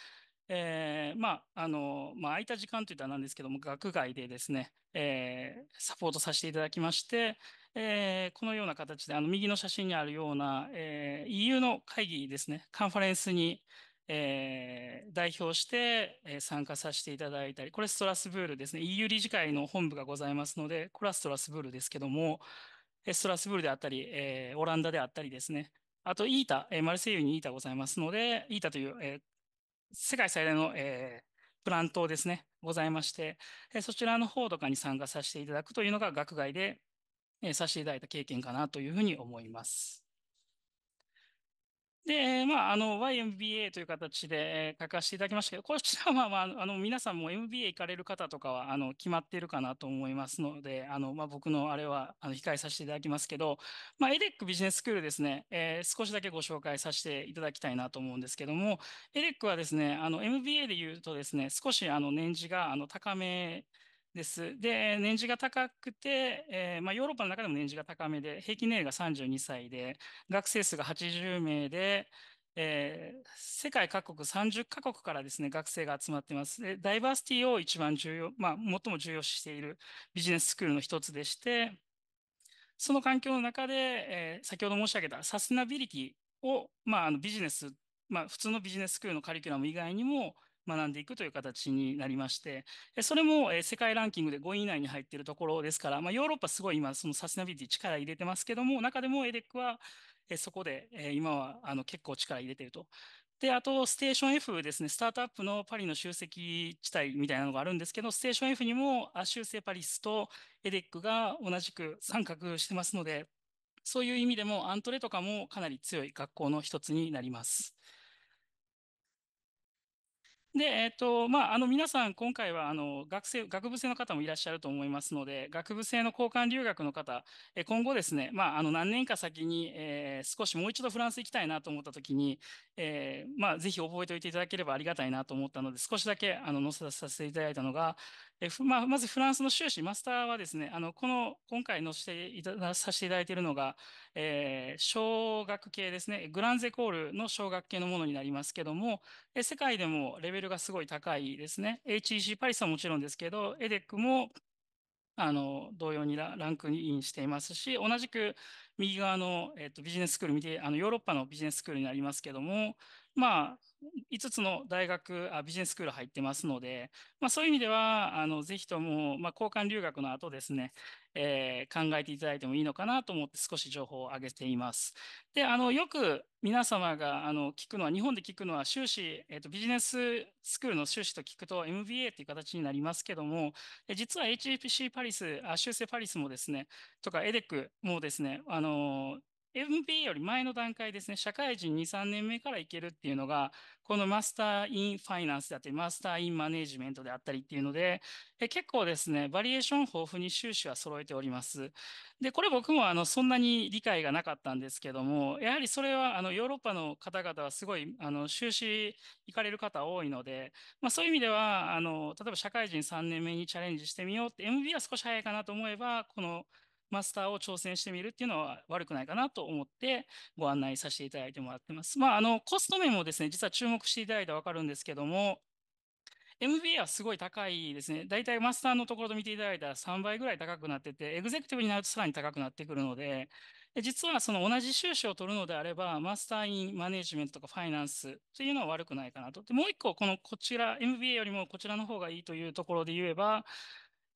えー、まあ、あの、まあ、空いた時間といったらなんですけども、学外でですね、えー、サポートさせていただきまして、えー、このような形で、あの、右の写真にあるような、え EU の会議ですね、カンファレンスに、えー、代表して、えー、参加させていただいたり、これストラスブールですね。EU 理事会の本部がございますので、これはストラスブールですけども、ストラスブールであったり、えー、オランダであったりですね。あと、イータ、えー、マルセイユにイータございますので、イータという、えー、世界最大の、えー、プラントですね、ございまして、えー、そちらの方とかに参加させていただくというのが学外で、えー、させていただいた経験かなというふうに思います。で、まあ、あの、YMBA という形で書かせていただきましたけど、こちらは、まあ、あの、皆さんも MBA 行かれる方とかは、あの、決まっているかなと思いますので、あの、まあ、僕のあれは、あの、控えさせていただきますけど、まあ、エデックビジネススクールですね、えー、少しだけご紹介させていただきたいなと思うんですけども、エデックはですね、あの、MBA で言うとですね、少し、あの、年次が、あの、高め、です。で、年次が高くて、まあ、ヨーロッパの中でも年次が高めで、平均年齢が32歳で、学生数が80名で、世界各国30カ国からですね、学生が集まってます。で、ダイバーシティを一番重要、まあ、最も重要視しているビジネススクールの一つでして、その環境の中で、先ほど申し上げたサステナビリティを、まあ、ビジネス、まあ、普通のビジネススクールのカリキュラム以外にも、学んでいくという形になりまして、それも世界ランキングで5位以内に入っているところですから、まあ、ヨーロッパすごい今、そのサステナビリティ力入れてますけども、中でもエデックはそこで今はあの結構力入れていると。で、あと、ステーション F ですね、スタートアップのパリの集積地帯みたいなのがあるんですけど、ステーション F にも修正パリスとエデックが同じく参画してますので、そういう意味でもアントレとかもかなり強い学校の一つになります。で、えっ、と、まあ、あの、皆さん、今回は、あの、学生、学部生の方もいらっしゃると思いますので、学部生の交換留学の方、え今後ですね、まあ、あの、何年か先に、えー、少しもう一度フランス行きたいなと思った時に、えー、まあ、ぜひ覚えておいていただければありがたいなと思ったので、少しだけ、あの、載せさせていただいたのが、えまあ、まずフランスの修士、マスターはですね、あの、この、今回載せていた、させていただいているのが、えー、小学系ですね、グランゼコールの小学系のものになりますけども、え世界でもレベルがすごい高いですね。HEC パリスはもちろんですけど、エデックも、あの、同様にランクインしていますし、同じく、右側の、えっと、ビジネススクール見て、あの、ヨーロッパのビジネススクールになりますけども、まあ、5つの大学あ、ビジネススクール入ってますので、まあ、そういう意味では、あの、ぜひとも、まあ、交換留学の後ですね、えー、考えていただいてもいいのかなと思って少し情報を上げています。で、あの、よく皆様が、あの、聞くのは、日本で聞くのは、修士、えっ、ー、と、ビジネススクールの修士と聞くと MBA という形になりますけども、実は HPC パリス、あ、修正パリスもですね、とか、エデックもですね、あの、の、MBA より前の段階ですね、社会人2、3年目から行けるっていうのが、このマスターインファイナンスであったり、マスターインマネジメントであったりっていうので、え結構ですね、バリエーション豊富に収支は揃えております。で、これ僕もあの、そんなに理解がなかったんですけども、やはりそれはあの、ヨーロッパの方々はすごい、あの、収支行かれる方多いので、まあそういう意味では、あの、例えば社会人3年目にチャレンジしてみようって、MBA は少し早いかなと思えば、このマスターを挑戦してみるっていうのは悪くないかなと思ってご案内させていただいてもらってます。まあ、あの、コスト面もですね、実は注目していただいたらわかるんですけども、MBA はすごい高いですね。大体マスターのところで見ていただいたら3倍ぐらい高くなってて、エグゼクティブになるとさらに高くなってくるので、実はその同じ収支を取るのであれば、マスターインマネジメントとかファイナンスというのは悪くないかなと。で、もう一個、このこちら、MBA よりもこちらの方がいいというところで言えば、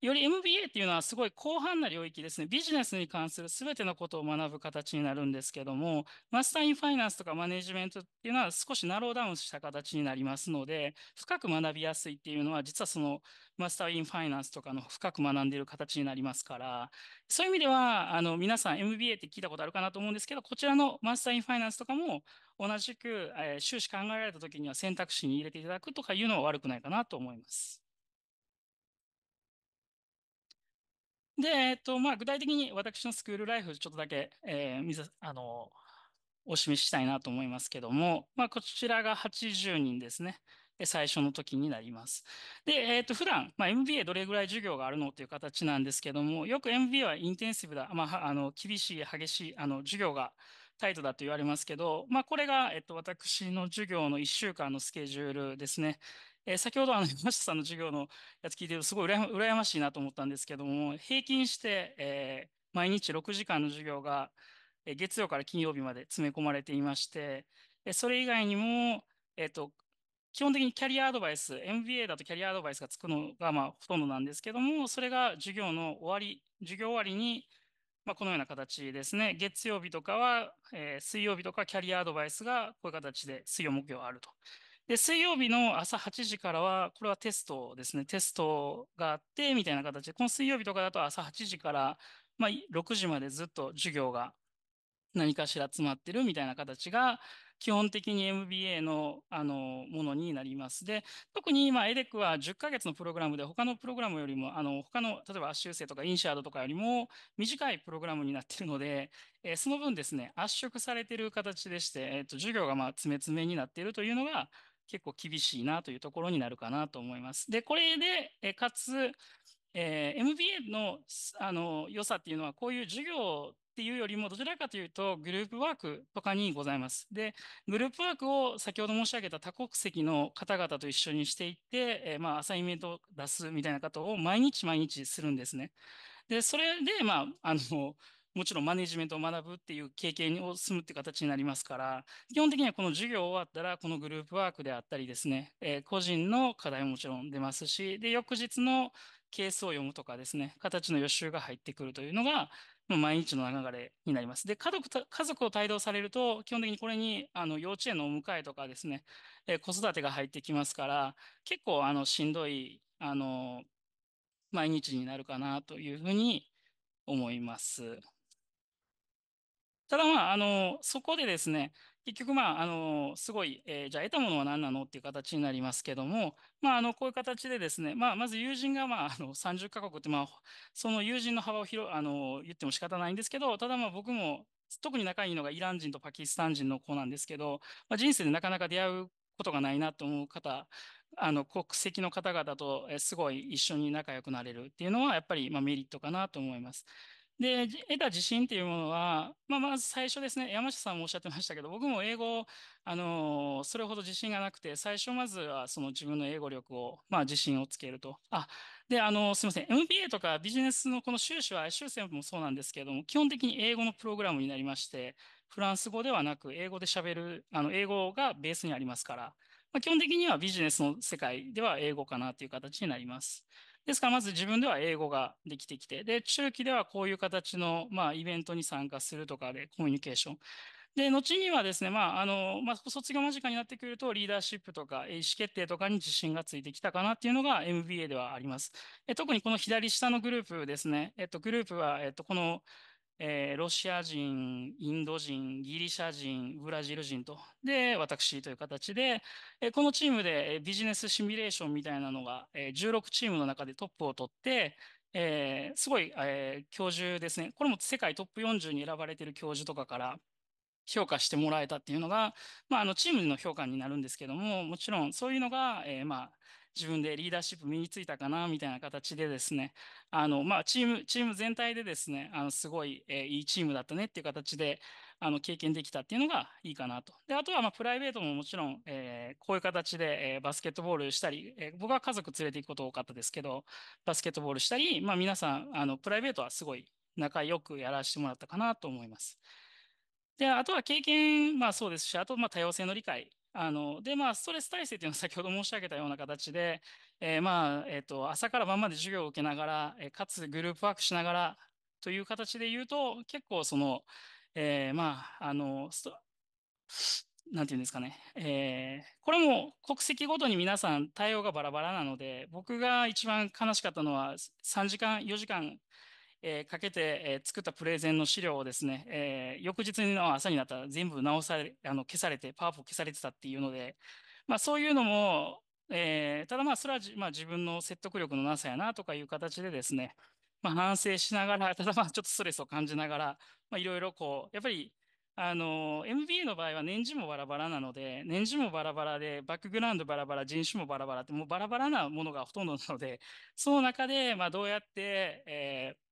より MBA っていうのはすごい広範な領域ですね。ビジネスに関する全てのことを学ぶ形になるんですけども、マスターインファイナンスとかマネジメントっていうのは少しナローダウンした形になりますので、深く学びやすいっていうのは実はそのマスターインファイナンスとかの深く学んでいる形になりますから、そういう意味では、あの皆さん MBA って聞いたことあるかなと思うんですけど、こちらのマスターインファイナンスとかも同じく、えー、収支考えられた時には選択肢に入れていただくとかいうのは悪くないかなと思います。で、えっと、まあ、具体的に私のスクールライフ、ちょっとだけ、えー、あの、お示ししたいなと思いますけども、まあ、こちらが80人ですね。最初の時になります。で、えっ、ー、と、普段、まあ、MBA どれぐらい授業があるのという形なんですけども、よく MBA はインテンシブだ、まあ、あの、厳しい、激しい、あの、授業がタイトだと言われますけど、まあ、これが、えっと、私の授業の1週間のスケジュールですね。え先ほどあの山下 さんの授業のやつ聞いてるとすごい羨ましいなと思ったんですけども、平均して、え毎日6時間の授業が、え月曜から金曜日まで詰め込まれていまして、えそれ以外にも、えっ、と、基本的にキャリアアドバイス、MBA だとキャリアアドバイスがつくのがまあほとんどなんですけども、それが授業の終わり、授業終わりに、まあ、このような形ですね。月曜日とかは、えー、水曜日とかキャリアアドバイスがこういう形で水曜木曜あると。で、水曜日の朝8時からは、これはテストですね。テストがあって、みたいな形で、この水曜日とかだと朝8時から、まあ、6時までずっと授業が何かしら詰まってるみたいな形が、基本的に MBA の、あの、ものになります。で、特に今、エデックは10ヶ月のプログラムで、他のプログラムよりも、あの、他の、例えばアッシュ生とかインシャードとかよりも短いプログラムになっているので、えー、その分ですね、圧縮されている形でして、えっ、ー、と、授業がまあ、詰め詰めになっているというのが、結構厳しいなというところになるかなと思います。で、これで、えかつ、えー、MBA の、あの、良さっていうのは、こういう授業っていうよりも、どちらかというと、グループワークとかにございます。で、グループワークを先ほど申し上げた多国籍の方々と一緒にしていって、えー、まあ、アサインメントを出すみたいなことを毎日毎日するんですね。で、それで、まあ、あの、もちろんマネジメントを学ぶっていう経験を積むって形になりますから、基本的にはこの授業終わったら、このグループワークであったりですね、えー、個人の課題ももちろん出ますし、で、翌日のケースを読むとかですね、形の予習が入ってくるというのが、もう毎日の流れになります。で、家族、家族を帯同されると、基本的にこれに、あの、幼稚園のお迎えとかですね、えー、子育てが入ってきますから、結構、あの、しんどい、あの、毎日になるかなというふうに思います。ただまあ、あの、そこでですね、結局まあ、あの、すごい、えー、じゃあ得たものは何なのっていう形になりますけども、まあ、あの、こういう形でですね、まあ、まず友人がまあ、あの、30カ国ってまあ、その友人の幅を広、あの、言っても仕方ないんですけど、ただまあ僕も、特に仲いいのがイラン人とパキスタン人の子なんですけど、まあ、人生でなかなか出会うことがないなと思う方、あの、国籍の方々とすごい一緒に仲良くなれるっていうのは、やっぱり、まあ、メリットかなと思います。で、得た自信っていうものは、まあ、まず最初ですね、山下さんもおっしゃってましたけど、僕も英語、あのー、それほど自信がなくて、最初まずはその自分の英語力を、まあ、自信をつけると。あ、で、あのー、すみません、MBA とかビジネスのこの修士は、修士もそうなんですけれども、基本的に英語のプログラムになりまして、フランス語ではなく、英語で喋る、あの、英語がベースにありますから、まあ、基本的にはビジネスの世界では英語かなという形になります。ですから、まず自分では英語ができてきて、で、中期ではこういう形の、まあ、イベントに参加するとかで、コミュニケーション。で、後にはですね、まあ、あの、まあ、卒業間近になってくると、リーダーシップとか、意思決定とかに自信がついてきたかなっていうのが MBA ではあります。え特にこの左下のグループですね。えっと、グループは、えっと、この、えー、ロシア人、インド人、ギリシャ人、ブラジル人と、で、私という形で、えー、このチームで、えー、ビジネスシミュレーションみたいなのが、えー、16チームの中でトップを取って、えー、すごい、えー、教授ですね。これも世界トップ40に選ばれている教授とかから評価してもらえたっていうのが、まあ、あの、チームの評価になるんですけども、もちろんそういうのが、えー、まあ、自分でリーダーシップ身についたかな、みたいな形でですね、あの、まあ、チーム、チーム全体でですね、あの、すごい、えー、いいチームだったねっていう形で、あの、経験できたっていうのがいいかなと。で、あとは、まあ、プライベートももちろん、えー、こういう形で、えー、バスケットボールしたり、えー、僕は家族連れて行くこと多かったですけど、バスケットボールしたり、まあ、皆さん、あの、プライベートはすごい仲良くやらせてもらったかなと思います。で、あとは経験、まあそうですし、あとまあ多様性の理解あの、で、まあ、ストレス体制っていうのは先ほど申し上げたような形で、えー、まあ、えっ、ー、と、朝から晩まで授業を受けながら、えー、かつグループワークしながらという形で言うと、結構その、えー、まあ、あの、なんていうんですかね。えー、これも国籍ごとに皆さん対応がバラバラなので、僕が一番悲しかったのは3時間、4時間、えー、かけて、えー、作ったプレゼンの資料をですね、えー、翌日の朝になったら全部直され、あの、消されて、パワーポ消されてたっていうので、まあそういうのも、えー、ただまあそれはまあ、自分の説得力のなさやなとかいう形でですね、まあ反省しながら、ただまあちょっとストレスを感じながら、まあいろいろこう、やっぱり、あの、MBA の場合は年次もバラバラなので、年次もバラバラで、バックグラウンドバラバラ、人種もバラバラって、もうバラバラなものがほとんどなので、その中で、まあどうやって、えー、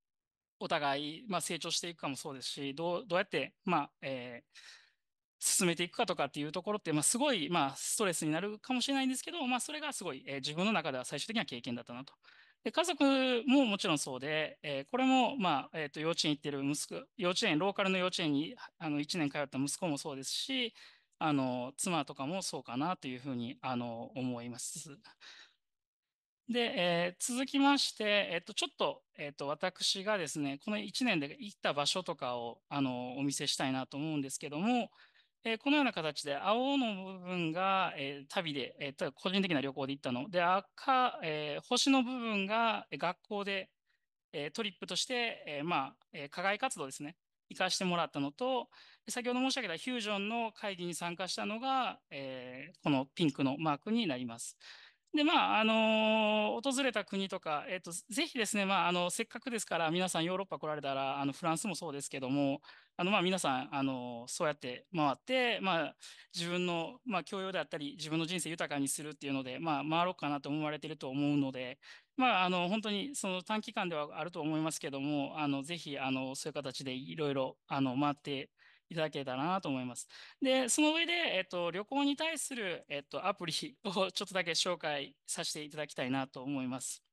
お互い、まあ、成長していくかもそうですし、どう、どうやって、まあ、えー、進めていくかとかっていうところって、まあ、すごい、まあ、ストレスになるかもしれないんですけど、まあ、それがすごい、えー、自分の中では最終的には経験だったなと。で、家族ももちろんそうで、えー、これも、まあ、えー、と、幼稚園行ってる息子、幼稚園、ローカルの幼稚園に、あの、1年通った息子もそうですし、あの、妻とかもそうかなというふうに、あの、思います。で、えー、続きまして、えっ、と、ちょっと、えっ、と、私がですね、この1年で行った場所とかを、あの、お見せしたいなと思うんですけども、えー、このような形で、青の部分が、えー、旅で、えと、個人的な旅行で行ったの。で、赤、えー、星の部分が学校で、えー、トリップとして、えー、まあ、えー、課外活動ですね。行かしてもらったのと、先ほど申し上げたフュージョンの会議に参加したのが、えー、このピンクのマークになります。で、まあ、あのー、訪れた国とか、えっ、と、ぜひですね、まあ、あの、せっかくですから、皆さんヨーロッパ来られたら、あの、フランスもそうですけども、あの、まあ、皆さん、あのー、そうやって回って、まあ、自分の、まあ、教養であったり、自分の人生豊かにするっていうので、まあ、回ろうかなと思われてると思うので、まあ、あの、本当に、その短期間ではあると思いますけども、あの、ぜひ、あの、そういう形でいろいろ、あの、回って、いただけたらなと思います。で、その上で、えっと、旅行に対する、えっと、アプリ をちょっとだけ紹介させていただきたいなと思います。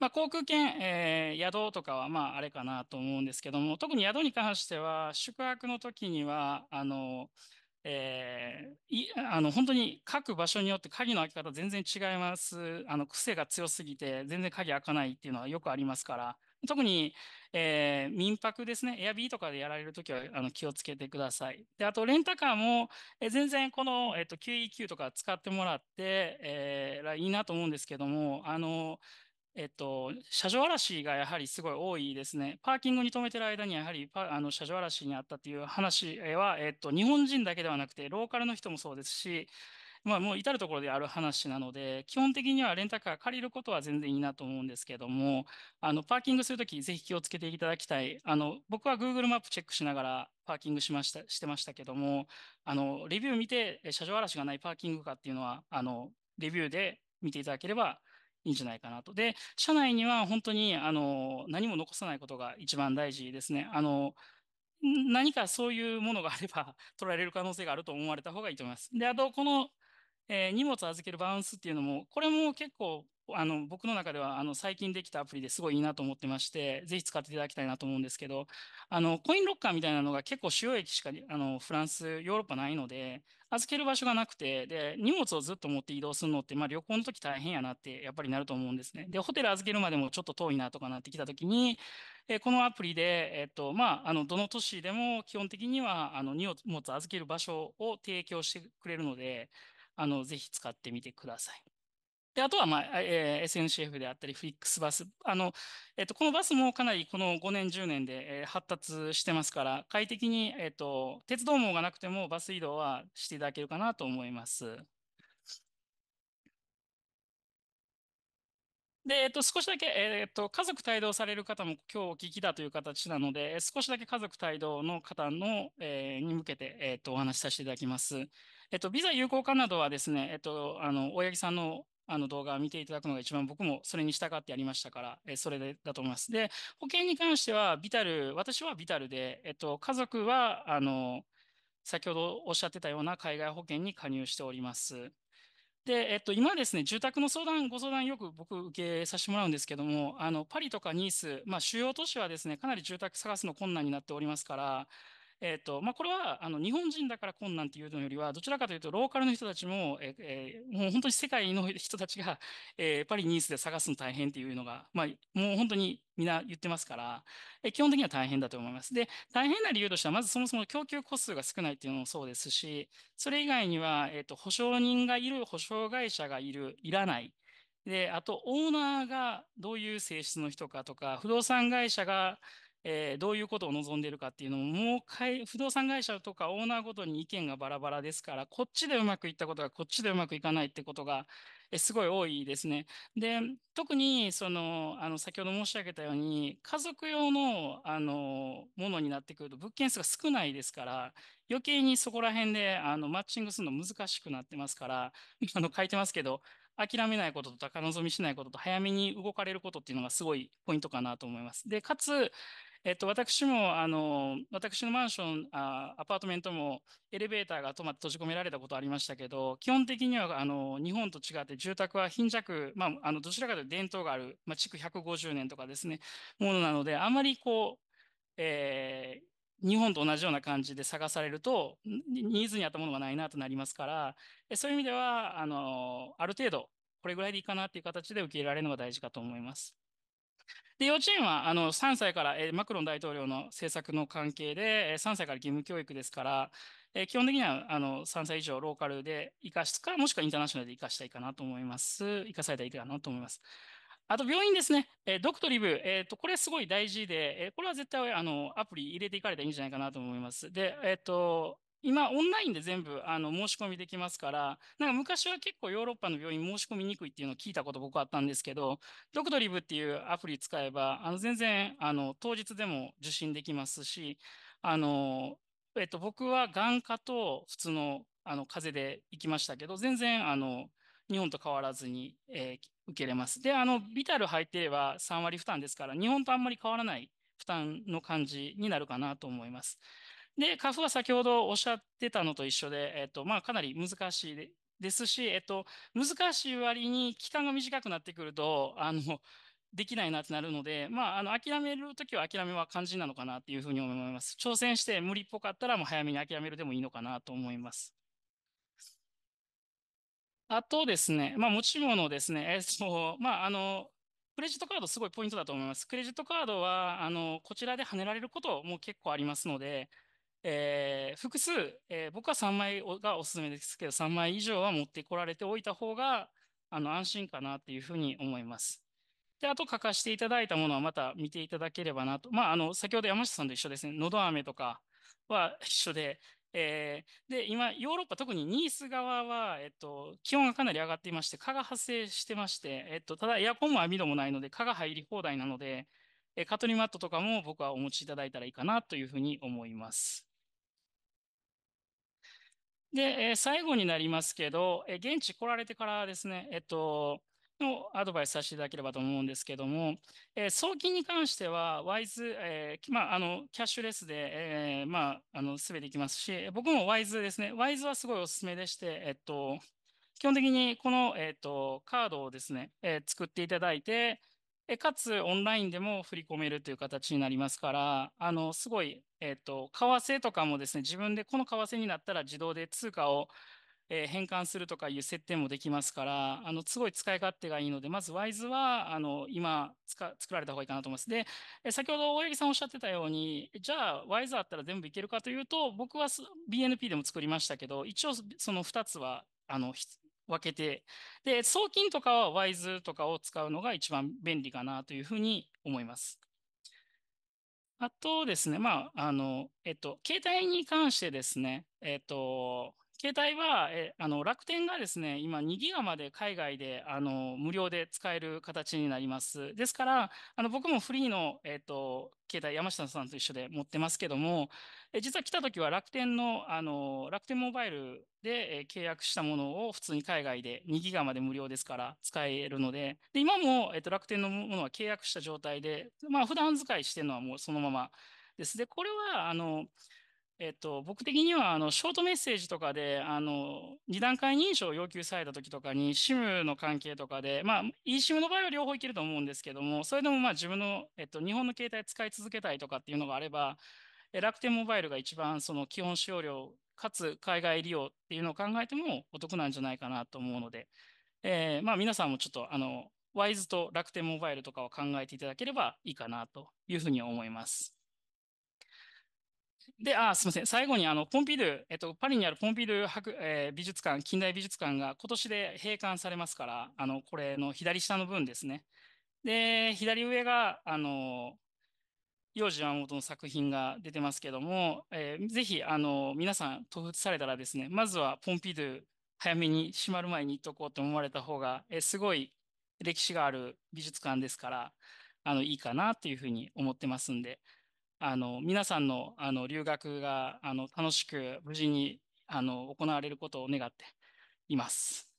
まあ、航空券、えー、宿とかは、まあ、あれかなと思うんですけども、特に宿に関しては、宿泊の時には、あの、えー、あの、本当に各場所によって鍵の開け方全然違います。あの、癖が強すぎて、全然鍵開かないっていうのはよくありますから、特に、えー、民泊ですね、エアビーとかでやられるときはあの気をつけてください。で、あと、レンタカーも、えー、全然この、えっ、ー、と、QEQ とか使ってもらって、えー、いいなと思うんですけども、あの、えっと、車上荒らしがやはりすごい多いですね。パーキングに止めてる間にやはりあの車上荒らしにあったっていう話は、えっと、日本人だけではなくて、ローカルの人もそうですし、まあ、もう至るところである話なので、基本的にはレンタカー借りることは全然いいなと思うんですけども、あの、パーキングするときぜひ気をつけていただきたい。あの、僕は Google マップチェックしながらパーキングしました、してましたけども、あの、レビュー見て、車上荒らしがないパーキングかっていうのは、あの、レビューで見ていただければ、いいんじゃないかなと。で、社内には本当に、あの、何も残さないことが一番大事ですね。あの、何かそういうものがあれば取 られる可能性があると思われた方がいいと思います。で、あと、このえー、荷物預けるバウンスっていうのも、これも結構、あの、僕の中では、あの、最近できたアプリですごいいいなと思ってまして、ぜひ使っていただきたいなと思うんですけど、あの、コインロッカーみたいなのが結構主要駅しか、あの、フランス、ヨーロッパないので、預ける場所がなくて、で、荷物をずっと持って移動するのって、まあ、旅行の時大変やなって、やっぱりなると思うんですね。で、ホテル預けるまでもちょっと遠いなとかなってきた時に、えー、このアプリで、えっと、まあ、あの、どの都市でも基本的には、あの、荷物預ける場所を提供してくれるので、あの、ぜひ使ってみてください。で、あとは、まあ、えー、SNCF であったり、フリックスバス。あの、えっ、ー、と、このバスもかなりこの5年、10年で、えー、発達してますから、快適に、えっ、ー、と、鉄道網がなくてもバス移動はしていただけるかなと思います。で、えっと、少しだけ、えっと、家族帯同される方も今日お聞きだという形なので、少しだけ家族帯同の方の、えー、に向けて、えっと、お話しさせていただきます。えっと、ビザ有効化などはですね、えっと、あの、大八木さんのあの動画を見ていただくのが一番僕もそれに従ってやりましたから、えそれでだと思います。で、保険に関しては、ビタル、私はビタルで、えっと、家族は、あの、先ほどおっしゃってたような海外保険に加入しております。で、えっと、今ですね、住宅の相談、ご相談よく僕受けさせてもらうんですけども、あの、パリとかニース、まあ、主要都市はですね、かなり住宅探すの困難になっておりますから、えっ、ー、と、まあ、これは、あの、日本人だから困難っていうのよりは、どちらかというと、ローカルの人たちも、ええもう本当に世界の人たちが、えー、パリ、ニースで探すの大変っていうのが、まあ、もう本当にみんな言ってますから、え基本的には大変だと思います。で、大変な理由としては、まずそもそも供給個数が少ないっていうのもそうですし、それ以外には、えっ、と、保証人がいる、保証会社がいる、いらない。で、あと、オーナーがどういう性質の人かとか、不動産会社が、えー、どういうことを望んでいるかっていうのも、もう不動産会社とかオーナーごとに意見がバラバラですから、こっちでうまくいったことがこっちでうまくいかないってことが、えー、すごい多いですね。で、特に、その、あの、先ほど申し上げたように、家族用の、あの、ものになってくると物件数が少ないですから、余計にそこら辺で、あの、マッチングするの難しくなってますから、あの、書いてますけど、諦めないことと高望みしないことと早めに動かれることっていうのがすごいポイントかなと思います。で、かつ、えっと、私も、あの、私のマンション、あアパートメントもエレベーターが止まって閉じ込められたことありましたけど、基本的には、あの、日本と違って住宅は貧弱、まあ、あの、どちらかというと伝統がある、まあ、築150年とかですね、ものなので、あまりこう、えー、日本と同じような感じで探されると、ニーズに合ったものがないなとなりますから、そういう意味では、あの、ある程度、これぐらいでいいかなっていう形で受け入れられるのが大事かと思います。で、幼稚園は、あの、3歳から、えー、マクロン大統領の政策の関係で、えー、3歳から義務教育ですから、えー、基本的には、あの、3歳以上ローカルで生かすか、もしくはインターナショナルで生かしたいかなと思います。生かされたらいいかなと思います。あと、病院ですね。えー、ドクトリブ。えっ、ー、と、これすごい大事で、えー、これは絶対、あの、アプリ入れていかれたらいいんじゃないかなと思います。で、えっ、と、今、オンラインで全部、あの、申し込みできますから、なんか昔は結構ヨーロッパの病院申し込みにくいっていうのを聞いたこと僕はあったんですけど、ドクドリブっていうアプリ使えば、あの、全然、あの、当日でも受診できますし、あの、えっと、僕は眼科と普通の、あの、風邪で行きましたけど、全然、あの、日本と変わらずに、えー、受けれます。で、あの、ビタル入ってれば3割負担ですから、日本とあんまり変わらない負担の感じになるかなと思います。で、カフは先ほどおっしゃってたのと一緒で、えっと、まあ、かなり難しいですし、えっと、難しい割に期間が短くなってくると、あの、できないなってなるので、まあ、あの、諦めるときは諦めは肝心なのかなっていうふうに思います。挑戦して無理っぽかったら、もう早めに諦めるでもいいのかなと思います。あとですね、まあ、持ち物ですね。えっと、まあ、あの、クレジットカードすごいポイントだと思います。クレジットカードは、あの、こちらで跳ねられることも結構ありますので、えー、複数、えー、僕は3枚がおすすめですけど、3枚以上は持ってこられておいた方が、あの、安心かなっていうふうに思います。で、あと書かせていただいたものはまた見ていただければなと。まあ、あの、先ほど山下さんと一緒ですね。のど飴とかは一緒で、えー、で、今、ヨーロッパ、特にニース側は、えっと、気温がかなり上がっていまして、蚊が発生してまして、えっと、ただエアコンも網戸もないので、蚊が入り放題なので、えカトリマットとかも僕はお持ちいただいたらいいかなというふうに思います。で、え最後になりますけど、え現地来られてからですね、えっと、のアドバイスさせていただければと思うんですけども、えー、送金に関しては、ワイズ、えー、まあ、あの、キャッシュレスで、えー、まあ、あの、すべていきますし、僕もワイズですね。ワイズはすごいおすすめでして、えっと、基本的にこの、えっと、カードをですね、えー、作っていただいて、え、かつ、オンラインでも振り込めるという形になりますから、あの、すごい、えっと、為替とかもですね、自分でこの為替になったら自動で通貨を、えー、変換するとかいう設定もできますから、あの、すごい使い勝手がいいので、まず WISE は、あの、今作られた方がいいかなと思います。で、え先ほど大八木さんおっしゃってたように、じゃあ WISE あったら全部いけるかというと、僕は BNP でも作りましたけど、一応その2つは、あの、分けて、で、送金とかは Wise とかを使うのが一番便利かなというふうに思います。あとですね、まあ、あの、えっと、携帯に関してですね、えっと、携帯は、えあの楽天がですね、今2ギガまで海外であの無料で使える形になります。ですから、あの僕もフリーの、えっ、と、携帯山下さんと一緒で持ってますけども、え実は来た時は楽天の、あの、楽天モバイルで、え契約したものを普通に海外で2ギガまで無料ですから使えるので、で、今も、えっ、と、楽天のものは契約した状態で、まあ、普段使いしてるのはもうそのままです。で、これは、あの、えっと、僕的には、あの、ショートメッセージとかで、あの、二段階認証を要求された時とかに、SIM の関係とかで、まあ、eSIM の場合は両方いけると思うんですけども、それでもまあ自分の、えっと、日本の携帯使い続けたいとかっていうのがあれば、楽天モバイルが一番その基本使用料、かつ海外利用っていうのを考えてもお得なんじゃないかなと思うので、えー、まあ皆さんもちょっと、あの、ワイズと楽天モバイルとかを考えていただければいいかなというふうに思います。で、あ、すみません。最後に、あの、ポンピドゥ、えっと、パリにあるポンピドゥ博、えー、美術館、近代美術館が今年で閉館されますから、あの、これの左下の分ですね。で、左上が、あの、幼児山本の作品が出てますけども、えー、ぜひ、あの、皆さん、登録されたらですね、まずはポンピドゥ、早めに閉まる前に行っとこうと思われた方が、えー、すごい歴史がある美術館ですから、あの、いいかなというふうに思ってますんで、あの、皆さんの、あの、留学が、あの、楽しく、無事に、あの、行われることを願っています。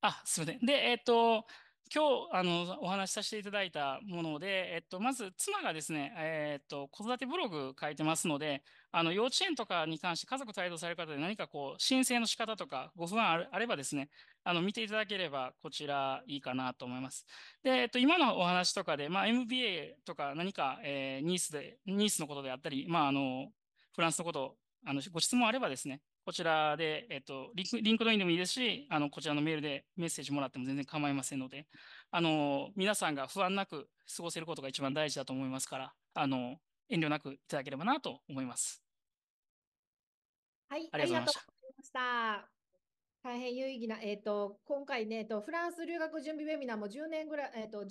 あ、すみません。で、えっ、と、今日、あの、お話しさせていただいたもので、えっと、まず、妻がですね、えー、っと、子育てブログ書いてますので、あの、幼稚園とかに関して家族帯同される方で何かこう、申請の仕方とかご不安あればですね、あの、見ていただければ、こちらいいかなと思います。で、えっと、今のお話とかで、まあ、MBA とか何か、えー、ニースで、ニースのことであったり、まあ、あの、フランスのこと、あの、ご質問あればですね、こちらで、えっと、リンクドインでもいいですし、あの、こちらのメールでメッセージもらっても全然構いませんので、あの、皆さんが不安なく過ごせることが一番大事だと思いますから、あの、遠慮なくいただければなと思います。はい、ありがとうございました。大変有意義な、えっ、と、今回ね、えっ、と、フランス留学準備ウェビナーも10年ぐらい、えっ、と、10ウ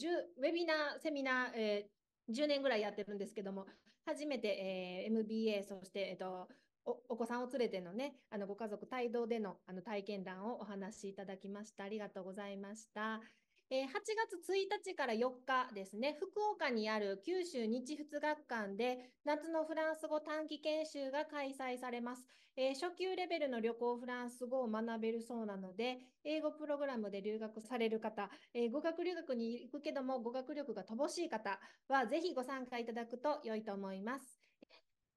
ェビナー、セミナー、えー、10年ぐらいやってるんですけども、初めて、えー、MBA、そして、えっ、と、お子さんを連れてのね、あのご家族帯同でのあの体験談をお話しいただきました。ありがとうございました。えー、8月1日から4日ですね、福岡にある九州日仏学館で夏のフランス語短期研修が開催されます。えー、初級レベルの旅行フランス語を学べるそうなので、英語プログラムで留学される方、えー、語学留学に行くけども語学力が乏しい方はぜひご参加いただくと良いと思います。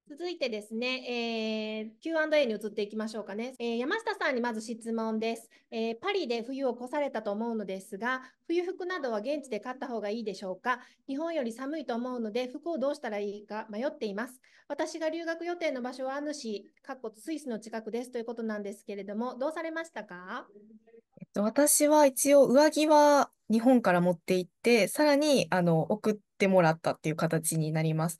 続いてですね、えー、Q&A に移っていきましょうかね、えー、山下さんにまず質問です、えー、パリで冬を越されたと思うのですが、冬服などは現地で買った方がいいでしょうか日本より寒いと思うので、服をどうしたらいいか迷っています。私が留学予定の場所はアヌシ、かっこスイスの近くですということなんですけれども、どうされましたかえっと、私は一応上着は日本から持って行って、さらにあの送ってもらったっていう形になります。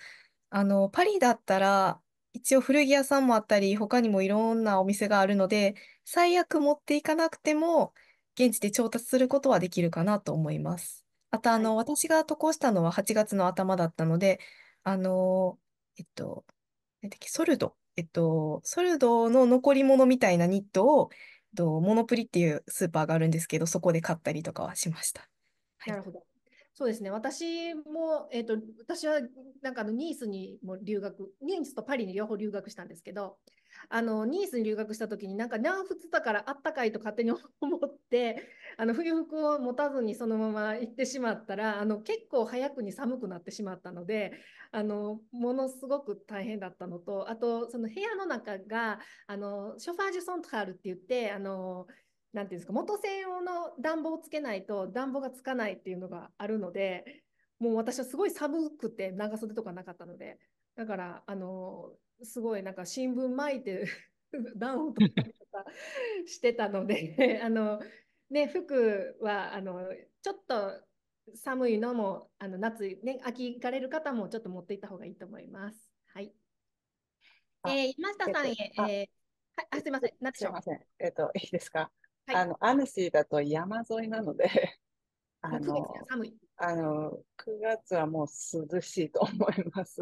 あの、パリだったら、一応古着屋さんもあったり、他にもいろんなお店があるので、最悪持っていかなくても、現地で調達することはできるかなと思います。あと、あの、私が渡航したのは8月の頭だったので、あの、えっと、なんだっけ、ソルド。えっと、ソルドの残り物みたいなニットを、えっと、モノプリっていうスーパーがあるんですけど、そこで買ったりとかはしました。はない。るほど。そうですね私も、えーと、私はなんかあのニースにも留学ニースとパリに両方留学したんですけどあのニースに留学した時になんか南仏だからあったかいと勝手に思ってあの冬服を持たずにそのまま行ってしまったらあの結構早くに寒くなってしまったのであのものすごく大変だったのとあとその部屋の中があのショファージュ・ソントハルって言ってあのなんていうんですか、元専用の暖房をつけないと暖房がつかないっていうのがあるので、もう私はすごい寒くて長袖とかなかったので、だから、あのすごいなんか新聞巻いて 暖を取ったりとかしてたので あの、ね、服は、あの、ちょっと寒いのも、あの夏、ね、秋行かれる方もちょっと持っていった方がいいと思います。はい。えー、今下さんへ、えー、はい、あすみません、なってしまいません。えっ、ー、と、いいですか。あの、アヌシーだと山沿いなので、あの、寒いあの、9月はもう涼しいと思います。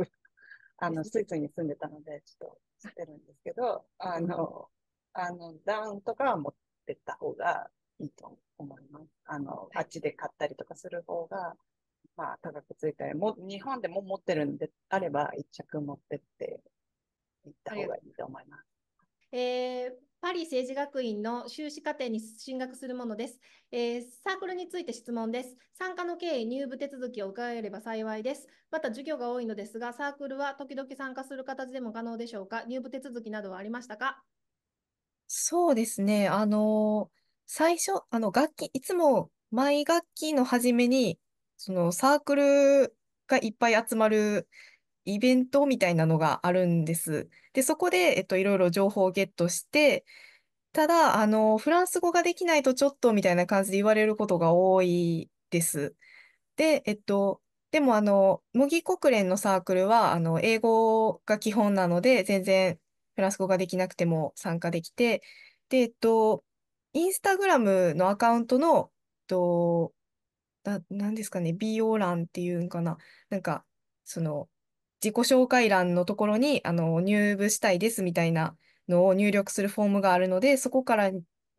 あの、スイスに住んでたので、ちょっと知ってるんですけど、あの、あの、ダウンとかは持ってった方がいいと思います。あの、あっちで買ったりとかする方が、まあ、高くついたり、も、日本でも持ってるんであれば、一着持ってって、行った方がいいと思います。えー、パリ政治学院の修士課程に進学するものです、えー、サークルについて質問です。参加の経緯、入部手続きを伺えれば幸いです。また、授業が多いのですが、サークルは時々参加する形でも可能でしょうか入部手続きなどはありましたかそうですね。あの最初、あの、楽器、いつも毎学期の初めに、そのサークルがいっぱい集まるイベントみたいなのがあるんです。で、そこで、えっと、いろいろ情報をゲットして、ただ、あの、フランス語ができないとちょっとみたいな感じで言われることが多いです。で、えっと、でも、あの、模擬国連のサークルは、あの、英語が基本なので、全然フランス語ができなくても参加できて、で、えっと、インスタグラムのアカウントの、えっと、な、なんですかね、美容欄っていうんかな。なんか、その、自己紹介欄のところに、あの、入部したいですみたいなのを入力するフォームがあるので、そこから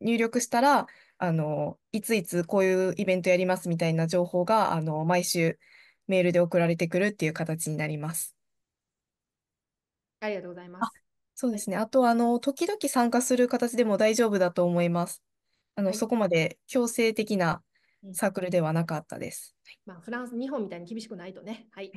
入力したら、あの、いついつこういうイベントやりますみたいな情報が、あの、毎週メールで送られてくるっていう形になります。ありがとうございます。そうですね。あと、あの、時々参加する形でも大丈夫だと思います。あの、はいそこまで強制的なサークルではなかったです。まあ、フランス、日本みたいに厳しくないとね。はい。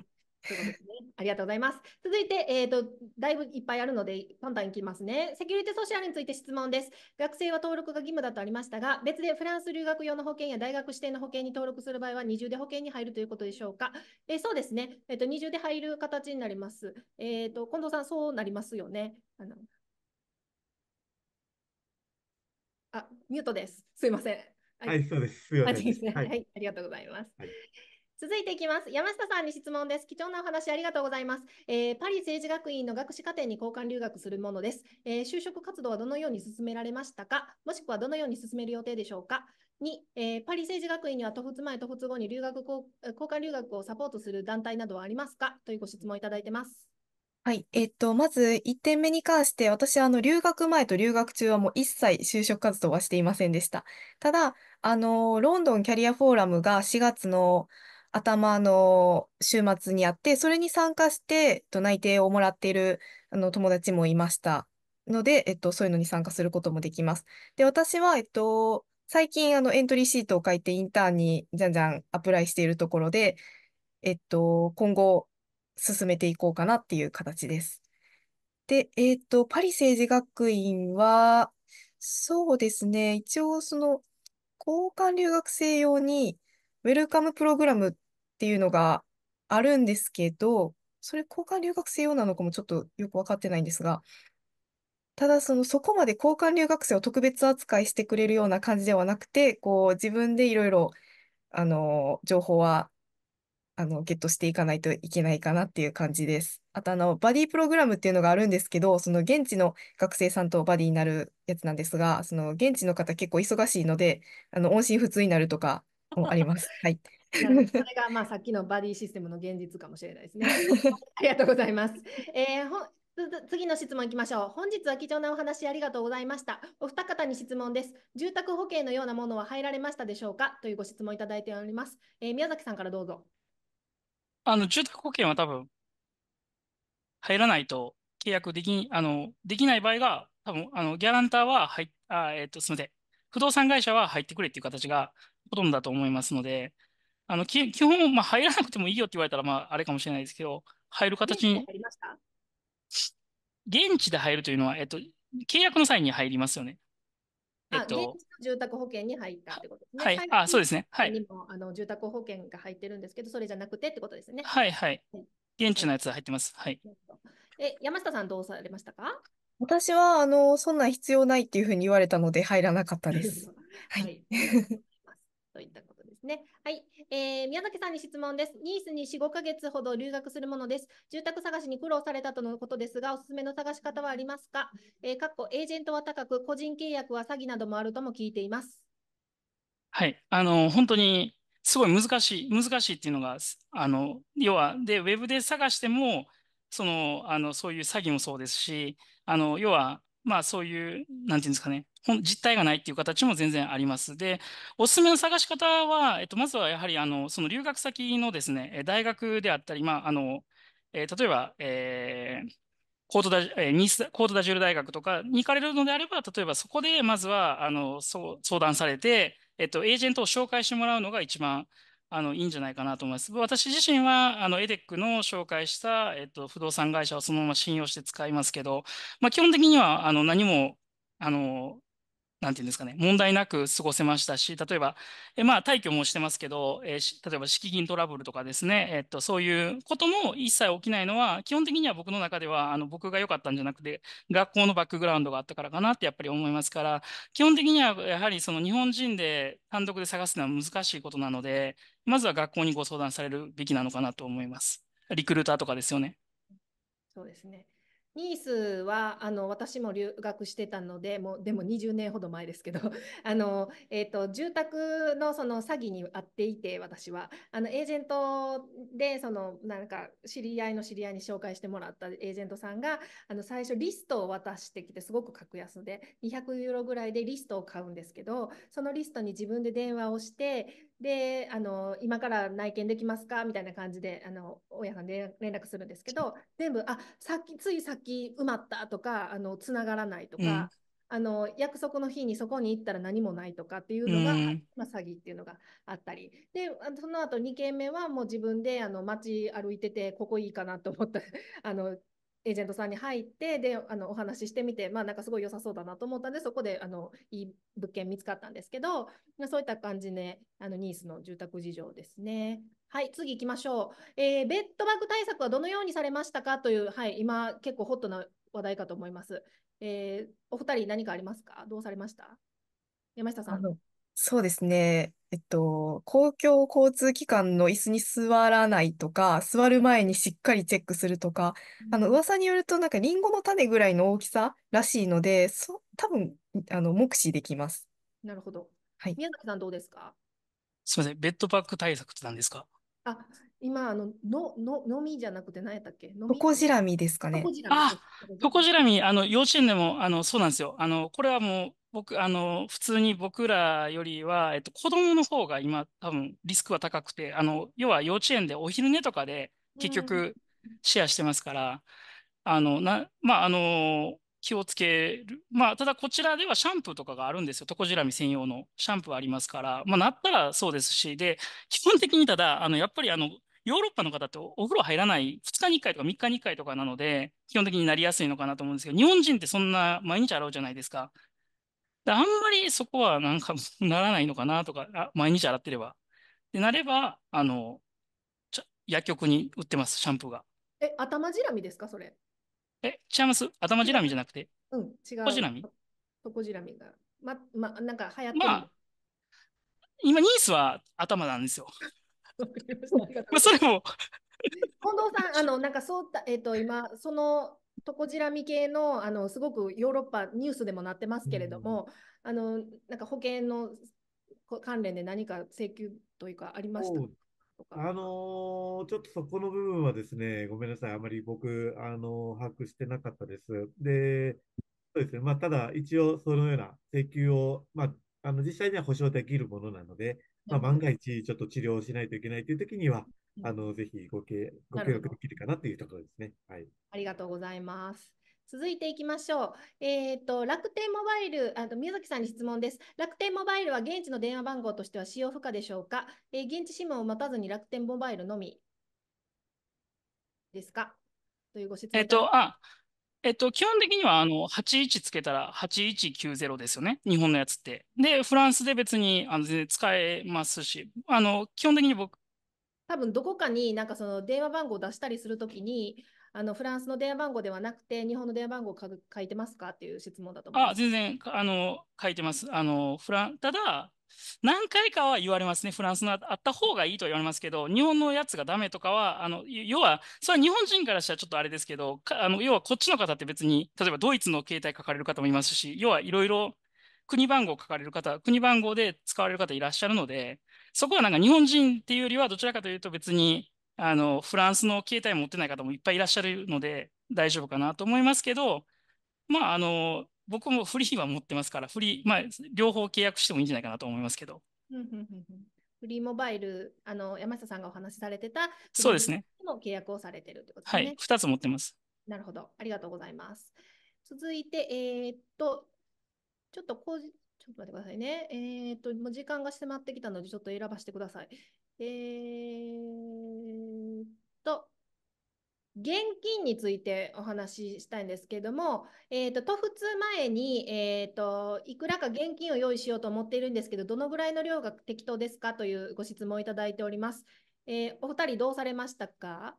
うですね。ありがとうございます。続いて、えっ、ー、と、だいぶいっぱいあるので、パンタンいきますね。セキュリティソーシャルについて質問です。学生は登録が義務だとありましたが、別でフランス留学用の保険や大学指定の保険に登録する場合は、二重で保険に入るということでしょうか。えー、そうですね。えっ、ー、と、二重で入る形になります。えっ、と、近藤さん、そうなりますよね。あのあ、ミュートです。すいません。はい、はい、そうです。すいません。はい、はい、ありがとうございます。はい続いていきます。山下さんに質問です。貴重なお話ありがとうございます。えー、パリ政治学院の学士課程に交換留学するものです、えー、就職活動はどのように進められましたかもしくはどのように進める予定でしょうか2、えー、パリ政治学院には、徒歩前、トフ後に留学交換留学をサポートする団体などはありますかというご質問いただいてます。はい。えっと、まず1点目に関して、私、あの、留学前と留学中はもう一切就職活動はしていませんでした。ただ、あの、ロンドンキャリアフォーラムが4月の頭の週末にあって、それに参加して、内定をもらっているあの友達もいましたので、えっと、そういうのに参加することもできます。で、私は、えっと、最近あのエントリーシートを書いてインターンにじゃんじゃんアプライしているところで、えっと、今後進めていこうかなっていう形です。で、えっと、パリ政治学院は、そうですね、一応その交換留学生用にウェルカムプログラムっていうのがあるんですけど、それ交換留学生用なのかもちょっとよくわかってないんですが、ただそのそこまで交換留学生を特別扱いしてくれるような感じではなくて、こう自分でいろいろあの情報はあのゲットしていかないといけないかなっていう感じです。あとあのバディプログラムっていうのがあるんですけど、その現地の学生さんとバディになるやつなんですが、その現地の方結構忙しいので、あの音信不通になるとかもあります。はい。それがまあさっきのバディシステムの現実かもしれないですね。ありがとうございます。えー、ほ次の質問いきましょう。本日は貴重なお話ありがとうございました。お二方に質問です。住宅保険のようなものは入られましたでしょうかというご質問いただいております。えー、宮崎さんからどうぞ。あの、住宅保険は多分、入らないと契約できあの、できない場合が、多分、あの、ギャランターは入あ、えっ、と、すみません。不動産会社は入ってくれっていう形がほとんどだと思いますので、あの基本、まあ、入らなくてもいいよって言われたら、まあ、あれかもしれないですけど、入る形に。現地で入るというのは、えっと、契約の際に入りますよね。えっと、住宅保険に入ったってことですね。はい、はい、あそうですね。はい。にもあの住宅保険が入ってるんですけど、それじゃなくてってことですね。はい、はい、はい。現地のやつ入ってます。はい。え、山下さんどうされましたか私は、あの、そんな必要ないっていうふうに言われたので入らなかったです。はい。はい、と いったことね、はい、えー、宮崎さんに質問です。ニースに4、5ヶ月ほど留学するものです。住宅探しに苦労されたとのことですが、おすすめの探し方はありますか、えー、かっこエージェントは高く、個人契約は詐欺などもあるとも聞いています。はい、あの、本当にすごい難しい、難しいっていうのが、あの、要は、で、ウェブで探しても、その、あの、そういう詐欺もそうですし、あの、要は、まあそういう、なんていうんですかね、実体がないっていう形も全然あります。で、おすすめの探し方は、えっと、まずはやはり、あの、その留学先のですね、大学であったり、まあ、あの、えー、例えば、えー、コートダ、えー、ニス、コートダジュール大学とかに行かれるのであれば、例えばそこでまずは、あの、そう、相談されて、えっと、エージェントを紹介してもらうのが一番、あのいいんじゃないかなと思います。私自身はあのエデックの紹介した、えっと、不動産会社をそのまま信用して使いますけど、まあ、基本的にはあの何もあのなんていうんですかね、問題なく過ごせましたし、例えば、えまあ、退去もしてますけど、えー、例えば、敷金トラブルとかですね、えっと、そういうことも一切起きないのは、基本的には僕の中では、あの、僕が良かったんじゃなくて、学校のバックグラウンドがあったからかなってやっぱり思いますから、基本的には、やはりその日本人で単独で探すのは難しいことなので、まずは学校にご相談されるべきなのかなと思います。リクルーターとかですよね。そうですね。ニースはあの私も留学してたので、もうでも20年ほど前ですけど、あのえーと、住宅のその詐欺に遭っていて、私はあのエージェントでそのなんか知り合いの知り合いに紹介してもらったエージェントさんがあの最初リストを渡してきて、すごく格安で200ユーロぐらいでリストを買うんですけど、そのリストに自分で電話をして、であの今から内見できますかみたいな感じであの親が連絡するんですけど全部あさっきついさっき埋まったとかあのつながらないとか、うん、あの約束の日にそこに行ったら何もないとかっていうのが、うん、まあ、詐欺っていうのがあったりでその後2件目はもう自分であの街歩いててここいいかなと思った あのエージェントさんに入ってであのお話ししてみて、まあ、なんかすごい良さそうだなと思ったんでそこであのいい物件見つかったんですけど、まあ、そういった感じで、あのニースの住宅事情ですね。はい、次行きましょう、えー、ベッドバッグ対策はどのようにされましたかという、はい、今結構ホットな話題かと思います。えー、お二人何かありますかどうされました山下さん。そうですね。えっと、公共交通機関の椅子に座らないとか、座る前にしっかりチェックするとか、あの、噂によると、なんかリンゴの種ぐらいの大きさらしいので、そ、多分、あの、目視できます。なるほど。はい。宮崎さんどうですかすみません、ベッドパック対策って何ですかあ、今、あの、の、の、のみじゃなくて何やったっけトコジラミですかね。トコジラミ。あ、トコジラミ、あの、幼稚園でも、あの、そうなんですよ。あの、これはもう、僕、あの、普通に僕らよりは、えっと、子供の方が今、多分、リスクは高くて、あの、要は幼稚園でお昼寝とかで、結局、シェアしてますから、あの、な、まあ、あの、気をつける。まあ、ただ、こちらではシャンプーとかがあるんですよ。トコジラミ専用のシャンプーありますから、まあ、なったらそうですし、で、基本的にただ、あの、やっぱり、あの、ヨーロッパの方ってお風呂入らない2日に1回とか3日に1回とかなので、基本的になりやすいのかなと思うんですけど、日本人ってそんな毎日洗うじゃないですか。で、あんまりそこはなんかならないのかなとか、あ、毎日洗ってれば。で、なれば、あの、ちゃ薬局に売ってます、シャンプーが。え、頭じらみですか、それ。え、違います頭じらみじゃなくて。うん、違う。トコじらみトコじらみが。ま、ま、なんか流行ってる。まあ、今、ニースは頭なんですよ。まあ、それも近藤さん、あの、なんかそうた、えっ、と、今、そのトコジラミ系のあのすごくヨーロッパニュースでもなってますけれども、うん、あのなんか保険の関連で何か請求というかありましたあのー、ちょっとそこの部分はですね、ごめんなさい、あまり僕、あのー、把握してなかったです。で、そうですね、まあ、ただ一応そのような請求を、まあ、あの実際には保証できるものなので、まあ、万が一ちょっと治療をしないといけないという時には、あのぜひごけご協力できるかなというところですね。はい、ありがとうございます。続いていきましょう。えっ、ー、と、楽天モバイル、あと宮崎さんに質問です。楽天モバイルは現地の電話番号としては使用不可でしょうか、えー、現地指紋を待たずに楽天モバイルのみですかというご質問。えっ、と、あ、えっ、と、基本的にはあの81つけたら8190ですよね。日本のやつって。で、フランスで別にあの全然使えますし、あの、基本的に僕、多分どこかになんかその電話番号を出したりするときに、あのフランスの電話番号ではなくて、日本の電話番号を書いてますかっていう質問だと思います。あ全然あの書いてます。あのフランただ、何回かは言われますね、フランスのあった方がいいと言われますけど、日本のやつがダメとかは、あの要は、それは日本人からしたらちょっとあれですけど、あの要はこっちの方って別に、例えばドイツの携帯書かれる方もいますし、要はいろいろ国番号書かれる方、国番号で使われる方いらっしゃるので、そこはなんか日本人っていうよりは、どちらかというと別に、あの、フランスの携帯持ってない方もいっぱいいらっしゃるので、大丈夫かなと思いますけど、まあ、あの、僕もフリーは持ってますから、フリー、まあ、両方契約してもいいんじゃないかなと思いますけど。フリーモバイル、あの、山下さんがお話しされてた、そうですね。の契約をされてるってことですね。はい、2つ持ってます。なるほど、ありがとうございます。続いて、えー、っと、ちょっとちょっと待ってくださいね。えっ、と、もう時間が迫ってきたので、ちょっと選ばせてください。えー、っと、現金についてお話ししたいんですけども、えーと、と通前に、えーと、といくらか現金を用意しようと思っているんですけど、どのぐらいの量が適当ですかというご質問をいただいております。えー、お二人、どうされましたか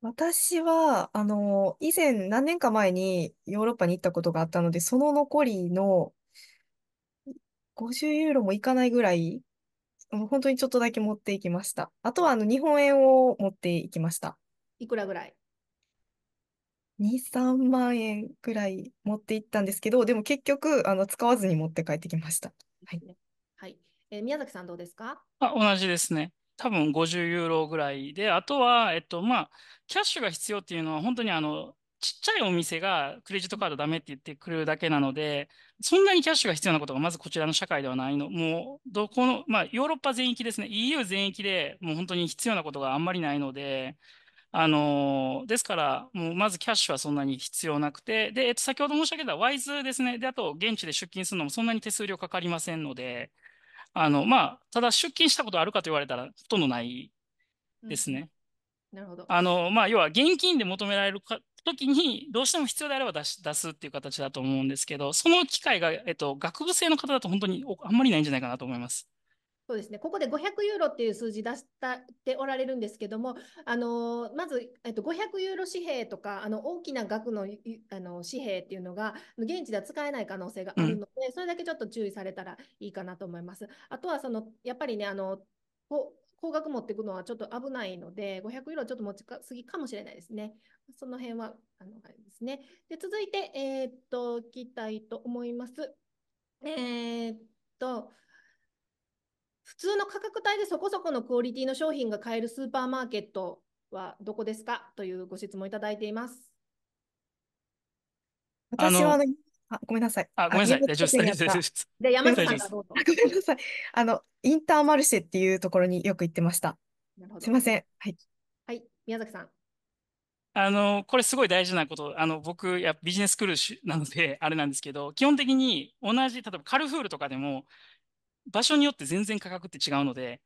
私は、あの、以前何年か前にヨーロッパに行ったことがあったので、その残りの50ユーロもいかないぐらい、本当にちょっとだけ持っていきました。あとはあの日本円を持っていきました。いくらぐらい2、3万円ぐらい持っていったんですけど、でも結局、あの使わずに持って帰ってきました。はい。はい、えー、宮崎さんどうですかあ、同じですね。多分50ユーロぐらいで、あとは、えっと、まあ、キャッシュが必要っていうのは、本当にあの、ちっちゃいお店がクレジットカードダメって言ってくるだけなので、そんなにキャッシュが必要なことがまずこちらの社会ではないの。もう、どこの、まあ、ヨーロッパ全域ですね。EU 全域でもう本当に必要なことがあんまりないので、あのー、ですから、もうまずキャッシュはそんなに必要なくて、で、えっと、先ほど申し上げたワイズですね。で、あと、現地で出勤するのもそんなに手数料かかりませんので、あの、まあ、ただ出勤したことあるかと言われたら、ほとんどないですね。うんなるほど。あの、まあ、要は現金で求められるか時に、どうしても必要であれば出し、出すっていう形だと思うんですけど、その機会が、えっと、学部生の方だと本当にあんまりないんじゃないかなと思います。そうですね、ここで500ユーロっていう数字出しておられるんですけども、あのまず、えっと、500ユーロ紙幣とかあの大きな額のあの紙幣っていうのが現地では使えない可能性があるので、うん、それだけちょっと注意されたらいいかなと思います。あとはそのやっぱりねあの高額持っていくのはちょっと危ないので、500ユーロちょっと持ちかすぎかもしれないですね。その辺は、あの、あれですね。で、続いて、えー、っと、いきたいと思います。えー、っと、普通の価格帯でそこそこのクオリティの商品が買えるスーパーマーケットはどこですかというご質問いただいています。私は、ね、あ、ごめんなさい。あ、ごめんなさい。大丈夫です。大丈夫です。で、山下さんどうぞ。ごめんなさい。あの、インターマルシェっていうところによく行ってました。なるほど。すいません。はい。はい、宮崎さん。あの、これすごい大事なこと、あの、僕、やビジネススクールなので、あれなんですけど、基本的に同じ、例えばカルフールとかでも、場所によって全然価格って違うので、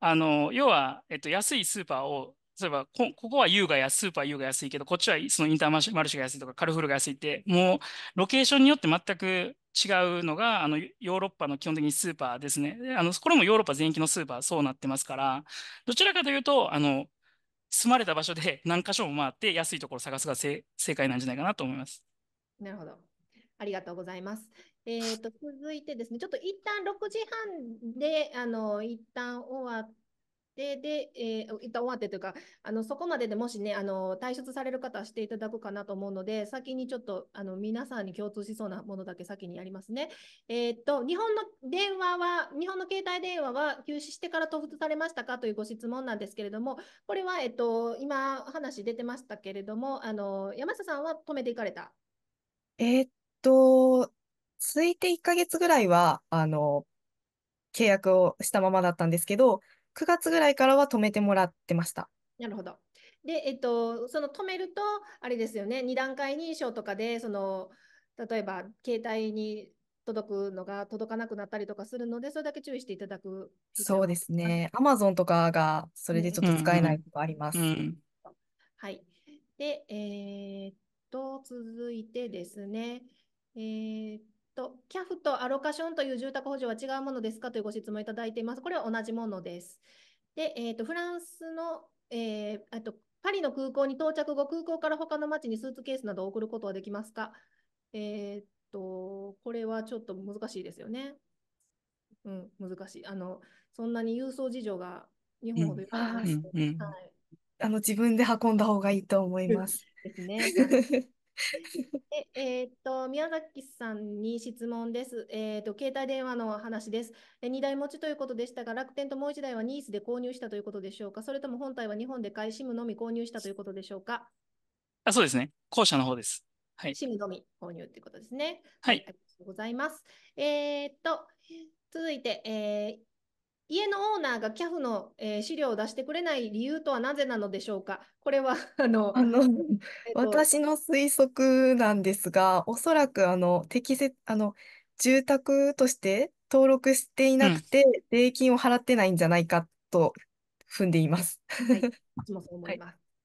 あの、要は、えっと、安いスーパーを例えばこ、ここは U が安、スーパー U が安いけど、こっちはそのインターマルシェが安いとか、カルフルが安いって、もうロケーションによって全く違うのが、あのヨーロッパの基本的にスーパーですね。あのこれもヨーロッパ全域のスーパー、そうなってますから、どちらかというと、あの住まれた場所で何箇所も回って安いところを探すが正解なんじゃないかなと思います。なるほど。ありがとうございます。えーと、続いてですね、ちょっと一旦6時半で、あの一旦終わっで、で、えー、一旦終わってというか、あの、そこまででもしね、あの、退出される方はしていただくかなと思うので、先にちょっと、あの、皆さんに共通しそうなものだけ先にやりますね。えー、っと、日本の電話は、日本の携帯電話は休止してから登録されましたかというご質問なんですけれども、これは、えっと、今話出てましたけれども、あの、山下さんは止めていかれたえー、っと、ついて1ヶ月ぐらいは、あの、契約をしたままだったんですけど、9月ぐらいからは止めてもらってました。なるほど。で、えっと、その止めると、あれですよね、2段階認証とかで、その例えば携帯に届くのが届かなくなったりとかするので、それだけ注意していただく。そうですね、アマゾンとかがそれでちょっと使えないことあります。うんうん、はい。で、えー、っと、続いてですね、えー、と、キャフとアロカションという住宅補助は違うものですかというご質問いただいています。これは同じものです。で、えーと、フランスの、えー、とパリの空港に到着後、空港から他の町にスーツケースなどを送ることはできますかえっ、ー、と、これはちょっと難しいですよね。うん、難しい。あの、そんなに郵送事情が日本語で、よくい、うん、はい。あの、自分で運んだ方がいいと思います。ですね。ええー、っと宮崎さんに質問です、えー、っと。携帯電話の話です。2台持ちということでしたが、楽天ともう1台はニースで購入したということでしょうかそれとも本体は日本で買い、SIM のみ購入したということでしょうかあそうですね。後者の方です。はい、SIM のみ購入ということですね。はい。ありがとうございます。えー、っと、続いて、えー、家のオーナーが CAF の、えー、資料を出してくれない理由とはなぜなのでしょうかこれは あの、あの、えっと、私の推測なんですが、おそらくあの適切、あの、住宅として登録していなくて、うん、税金を払ってないんじゃないかと踏んでいます。はい、私もそう思います。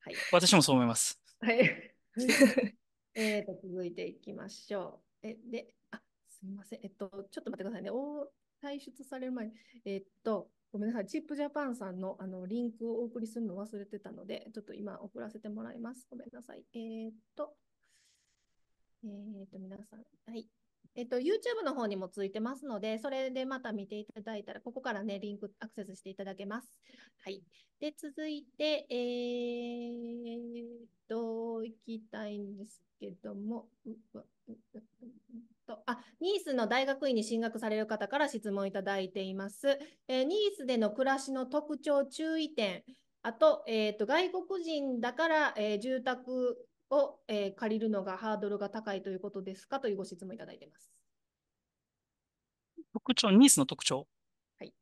はい、はい、私もそう思います。はい。えっと、続いていきましょう。え、で、あ、すみません。えっと、ちょっと待ってくださいね。お退出される前に、えー、っと、ごめんなさい、チップジャパンさんのあのリンクをお送りするの忘れてたので、ちょっと今送らせてもらいます。ごめんなさい。えー、っと、えー、っと、皆さん、はい。えっと、YouTube の方にもついてますので、それでまた見ていただいたら、ここからね、リンクアクセスしていただけます。はい。で、続いて、えー、っと、いきたいんですけども、うわ、うわ、うわ、とあニースの大学院に進学される方から質問いただいています。えー、ニースでの暮らしの特徴、注意点、あと,、えーと、外国人だから、えー、住宅を、えー、借りるのがハードルが高いということですかというご質問いただいています。特徴、ニースの特徴。はい。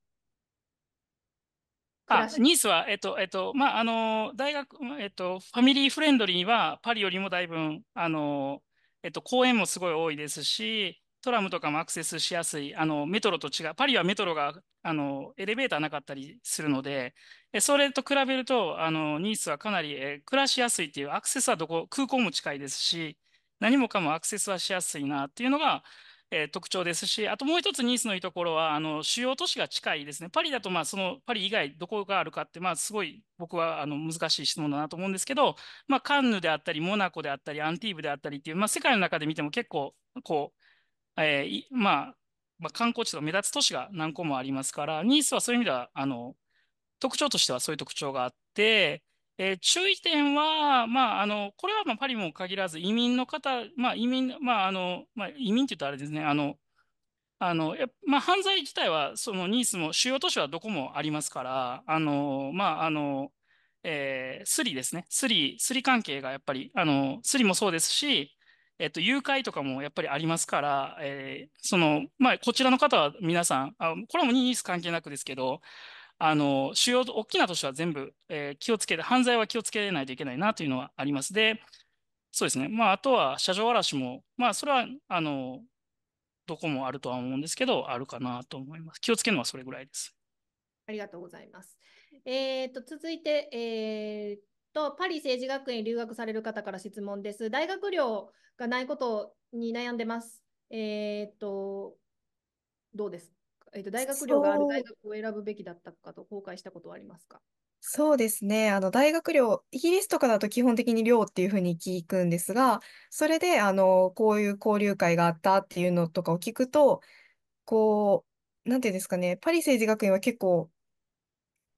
あ、ニースは、えっ、ー、と、えっ、ー、と、まあ、あの、大学、えっ、ー、と、ファミリーフレンドリーは、パリよりもだいぶあの、えっと、公園もすごい多いですし、トラムとかもアクセスしやすい、あのメトロと違う、パリはメトロがあのエレベーターなかったりするので、えそれと比べるとあの、ニースはかなり、え暮らしやすいっていう、アクセスはどこ、空港も近いですし、何もかもアクセスはしやすいなっていうのが、えー、特徴ですし、あともう一つニースのいいところは、あの、主要都市が近いですね。パリだと、まあ、その、パリ以外どこがあるかって、まあ、すごい僕は、あの、難しい質問だなと思うんですけど、まあ、カンヌであったり、モナコであったり、アンティーブであったりっていう、まあ、世界の中で見ても結構、こう、えー、まあ、まあ、観光地とか目立つ都市が何個もありますから、ニースはそういう意味では、あの、特徴としてはそういう特徴があって、えー、注意点は、まあ、あの、これはまあパリも限らず、移民の方、まあ、移民、まあ、あの、まあ、移民って言うとあれですね、あの、あの、まあ、犯罪自体は、そのニースも、主要都市はどこもありますから、あの、まあ、あの、えー、スリですね。スリ、スリ関係がやっぱり、あの、スリもそうですし、えっと、誘拐とかもやっぱりありますから、えー、その、まあ、こちらの方は皆さん、あ、これもニース関係なくですけど、あの主要、大きな都市は全部、えー、気をつけて、犯罪は気をつけないといけないなというのはあります。で、そうですね、まあ、あとは車上荒らしも、まあ、それはあのどこもあるとは思うんですけど、あるかなと思います。気をつけるのはそれぐらいです。ありがとうございます。えーと、続いて、えーと、パリ政治学に留学される方から質問です。大学寮がないことに悩んでます。えーと、どうですえー、と大学寮がある大学を選ぶべきだったかと後悔したことはありますかそうですね。あの、大学寮、イギリスとかだと基本的に寮っていうふうに聞くんですが、それで、あの、こういう交流会があったっていうのとかを聞くと、こう、なんていうんですかね、パリ政治学院は結構、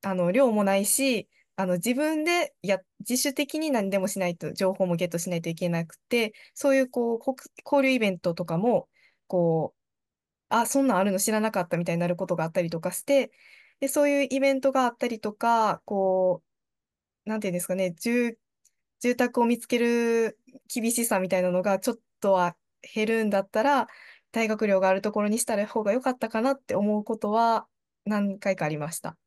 あの、寮もないし、あの、自分でや、自主的に何でもしないと、情報もゲットしないといけなくて、そういう、こう、交流イベントとかも、こう、あ、そんなんあるの知らなかったみたいになることがあったりとかして、で、そういうイベントがあったりとか、こう、なんていうんですかね、住、住宅を見つける厳しさみたいなのがちょっとは減るんだったら、大学寮があるところにしたら方が良かったかなって思うことは何回かありました。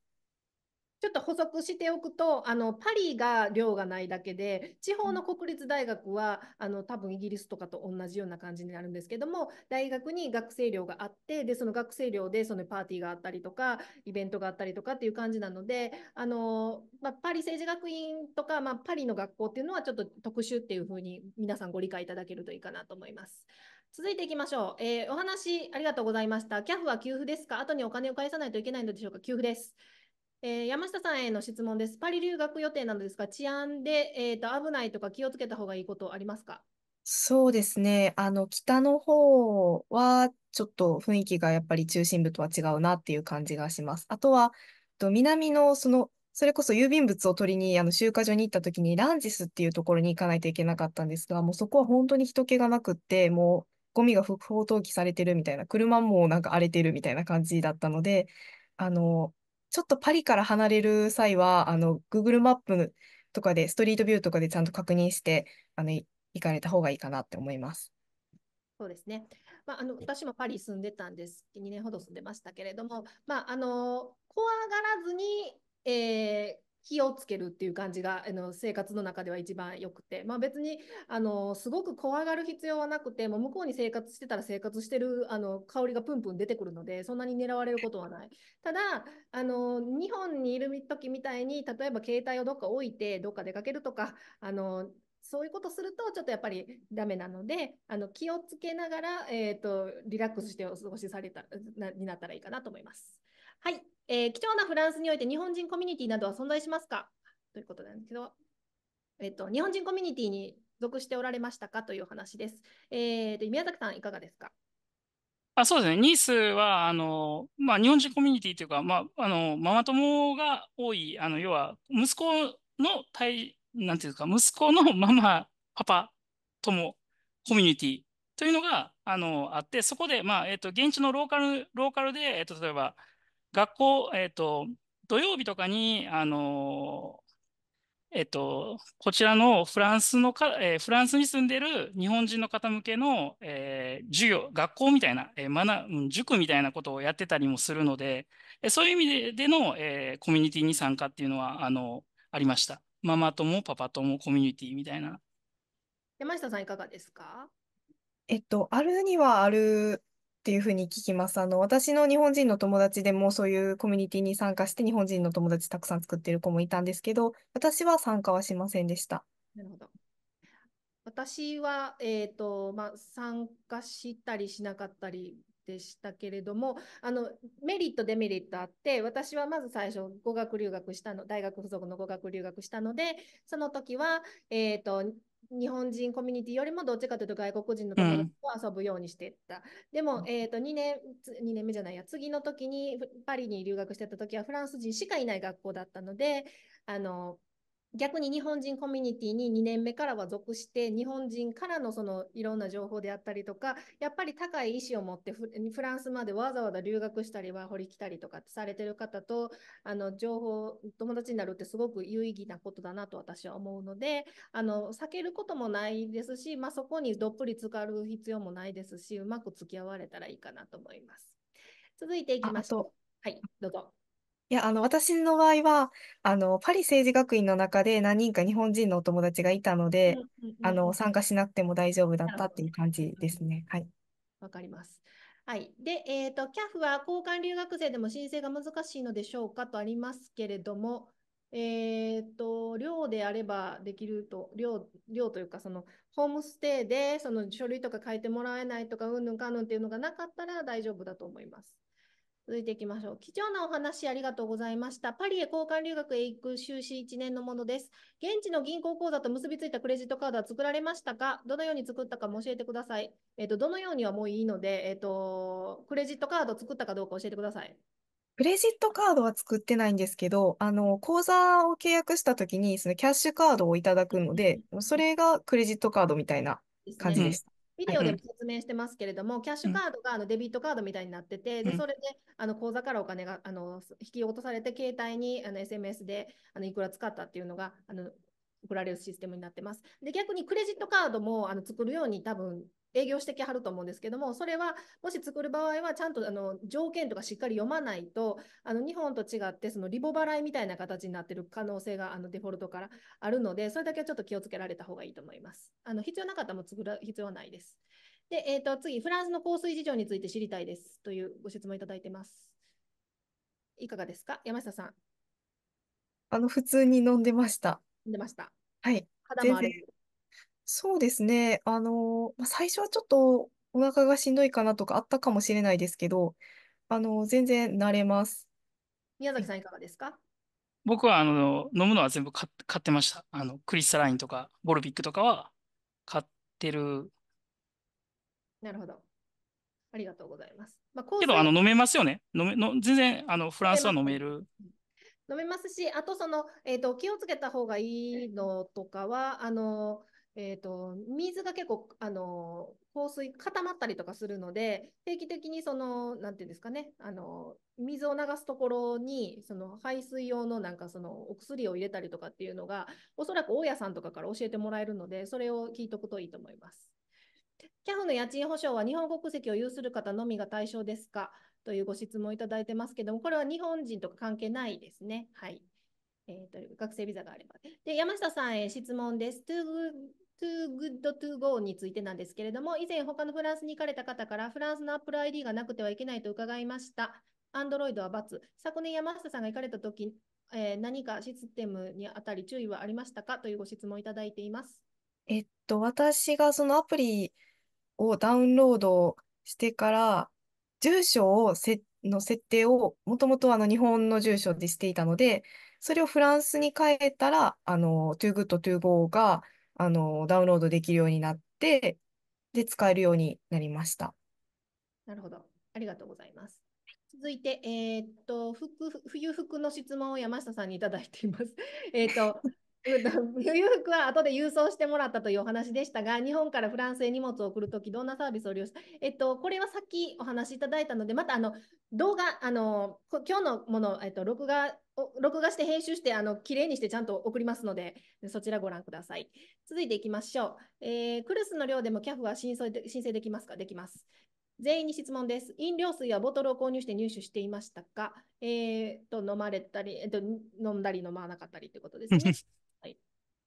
ちょっと補足しておくとあのパリが量がないだけで地方の国立大学は、うん、あの多分イギリスとかと同じような感じになるんですけども大学に学生寮があってでその学生寮でそのパーティーがあったりとかイベントがあったりとかっていう感じなのであの、まあ、パリ政治学院とか、まあ、パリの学校っていうのはちょっと特殊っていうふうに皆さんご理解いただけるといいかなと思います。続いていきましょう、えー、お話ありがとうございました。キャフは給付ですか後にお金を返さないといけないのでしょうか給付です。えー、山下さんへの質問です。パリ留学予定なのですが、治安で、えーと、危ないとか気をつけた方がいいことありますかそうですね。あの、北の方は、ちょっと雰囲気がやっぱり中心部とは違うなっていう感じがします。あとは、と南の、その、それこそ郵便物を取りに、あの、集荷所に行った時に、ランジスっていうところに行かないといけなかったんですが、もうそこは本当に人気がなくって、もう、ゴミが不法投棄されてるみたいな、車もなんか荒れてるみたいな感じだったので、あの、ちょっとパリから離れる際は、あの、Google マップとかで、ストリートビューとかでちゃんと確認して、あの、行かれた方がいいかなって思います。そうですね。まあ、あの私もパリ住んでたんです。2年ほど住んでましたけれども、まあ、あの怖がらずに、えー火をつけるっていう感じがあの生活の中では一番よくて、まあ、別にあのすごく怖がる必要はなくてもう向こうに生活してたら生活してるあの香りがプンプン出てくるのでそんなに狙われることはないただあの日本にいる時みたいに例えば携帯をどっか置いてどっか出かけるとかあのそういうことするとちょっとやっぱりダメなのであの気をつけながら、えーとリラックスしてお過ごしされたなになったらいいかなと思います。はいえー、貴重なフランスにおいて日本人コミュニティなどは存在しますかということなんですけど、えっと、日本人コミュニティに属しておられましたかという話です。えー、と宮崎さん、いかがですかあそうですね、ニースはあの、まあ、日本人コミュニティというか、まあ、あのママ友が多い、あの要は息子の対、なんていうか、息子のママ、パパ友コミュニティというのがあのあって、そこで、まあえっと、現地のローカルローカルで、えっと例えば、学校、えっ、ー、と、土曜日とかに、あのー、えっ、ー、と、こちらのフランスのか、えフランスに住んでる日本人の方向けの、え授業、学校みたいな、え学塾みたいなことをやってたりもするので、えそういう意味ででの、えコミュニティに参加っていうのは、あの、ありました。ママ友、パパ友、コミュニティみたいな。山下さん、いかがですかえっと、あるにはあるっていうふうに聞きます。あの、私の日本人の友達でもそういうコミュニティに参加して日本人の友達たくさん作ってる子もいたんですけど、私は参加はしませんでした。なるほど。私は、えーとまあ、参加したりしなかったりでしたけれどもあのメリットデメリットあって私はまず最初語学留学したの大学付属の語学留学したのでその時は、えーと日本人コミュニティよりもどっちかというと外国人の友達と遊ぶようにしてった。うん、でも、えーと、2年、二年目じゃないや、次の時にパリに留学してた時はフランス人しかいない学校だったので、あの逆に日本人コミュニティに2年目からは属して、日本人からのそのいろんな情報であったりとか、やっぱり高い意志を持ってフランスまでわざわざ留学したり、ワーホリ来たりとかされてる方と、あの、情報、友達になるってすごく有意義なことだなと私は思うので、あの、避けることもないですし、まあ、そこにどっぷり浸かる必要もないですし、うまく付き合われたらいいかなと思います。続いていきましょう。はい、どうぞ。いや、あの、私の場合は、あの、パリ政治学院の中で何人か日本人のお友達がいたのうんで、うあんうの、ん。参加しなくても大丈夫だなっるたほっていう感じですね。はい。わかります。はい。で、えっと、CAF は交換留学生でも申請が難しいのでしょうかとありますけれども、えっと、寮であればできると、寮、寮というか、その、ホームステイで、その書類とか書いてもらえないとか、うんぬんかんぬんっていうのがなかったら大丈夫だと思います。続いていきましょう。貴重なお話ありがとうございました。パリへ交換留学へ行く修士1年のものです。現地の銀行口座と結びついたクレジットカードは作られましたかどのように作ったかも教えてください。えっ、ー、と、どのようにはもういいので、えっ、ー、と、クレジットカード作ったかどうか教えてください。クレジットカードは作ってないんですけど、あの、口座を契約したときに、そのキャッシュカードをいただくので、それがクレジットカードみたいな感じでした。ビデオでも説明してますけれども、キャッシュカードがあのデビットカードみたいになってて、でそれであの口座からお金があの引き落とされて、携帯にあの SMS であのいくら使ったっていうのがあの送られるシステムになってます。で逆にクレジットカードもあの作るように多分営業してきはると思うんですけども、それはもし作る場合は、ちゃんとあの条件とかしっかり読まないと、あの日本と違って、そのリボ払いみたいな形になってる可能性があのデフォルトからあるので、それだけはちょっと気をつけられた方がいいと思います。あの必要な方も作る必要はないです。で、えー、と次、フランスの香水事情について知りたいですというご質問いただいてます。いかがですか、山下さん。あの普通に飲んでました。飲んでました。はい。肌も荒れる。そうですね。あの、まあ、最初はちょっとお腹がしんどいかなとかあったかもしれないですけど、あの、全然慣れます。宮崎さんいかがですか僕は、あの、飲むのは全部買っ、買ってました。あの、クリスタラインとか、ボルビックとかは買ってる。なるほど。ありがとうございます。まあ、香けど、あの、飲めますよね。飲め、の、全然、あの、フラン飲めスはます飲めね。る。飲めますし、あとその、えーと、気をつけた方がいいのとかは、あの、えーと、水が結構あのー、水固まったりとかするので定期的にそのんていうんですかねあの水を流すところにその排水用のなんかそのお薬を入れたりとかっていうのがおそらく大家さんとかから教えてもらえるのでそれを聞いておくといいと思います。キャフの家賃保証は日本国籍を有する方のみが対象ですかというご質問いただいてますけどもこれは日本人とか関係ないですね。はいえーと、学生ビザがあれば。で、山下さんへ質問です。トゥーグッドトゥーゴーについてなんですけれども、以前他のフランスに行かれた方から、フランスの Apple ID がなくてはいけないと伺いました。Android は×。昨年山下さんが行かれた時、えー、何かシステムにあたり注意はありましたかというご質問をいただいています。えっと、私がそのアプリをダウンロードしてから、住所をせの設定をもともとあの日本の住所でしていたので、それをフランスに変えたら、あの、トゥーグッドトゥーゴーがあの、ダウンロードできるようになって、で、使えるようになりました。なるほど。ありがとうございます。続いて、えー、っと服、冬服の質問を山下さんにいただいています。えっと、ニューヨークは後で郵送してもらったというお話でしたが、日本からフランスへ荷物を送るとき、どんなサービスを利用したえっと、これはさっきお話しいただいたので、またあの動画、あの今日のもの、えっと、録画録画して編集してあの綺麗にしてちゃんと送りますので、そちらご覧ください。続いていきましょう。えー、クルスの量でも CAF は申請できますかできます。全員に質問です。飲料水やボトルを購入して入手していましたかえー、と、飲まれたり、えっ、と、飲んだり飲まなかったりということですね。はい。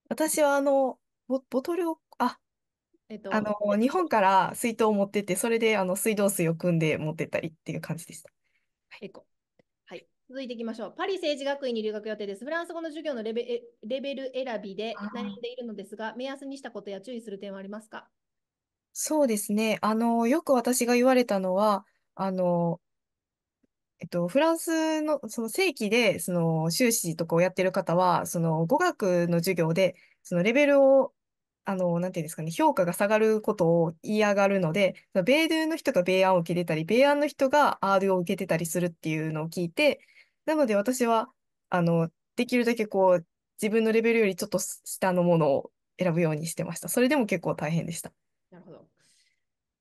私はあの、ボ、ボトルを、あ、えっあの、日本から水筒を持ってって、それであの水道水を汲んで持ってったりっていう感じでした。はいはい。続いていきましょう。パリ政治学院に留学予定です。フランス語の授業のレベ、レベル選びで悩んでいるのですが、目安にしたことや注意する点はありますかそうですね。あの、よく私が言われたのは、あの、えっと、フランスの、その正規で、その修士とかをやってる方は、その語学の授業で、そのレベルを、あの、なんていうんですかね、評価が下がることを言い上がるので、ベードゥの人がベーアンを受けてたり、ベーアンの人がアールを受けてたりするっていうのを聞いて、なので私は、あの、できるだけこう、自分のレベルよりちょっと下のものを選ぶようにしてました。それでも結構大変でした。なるほど。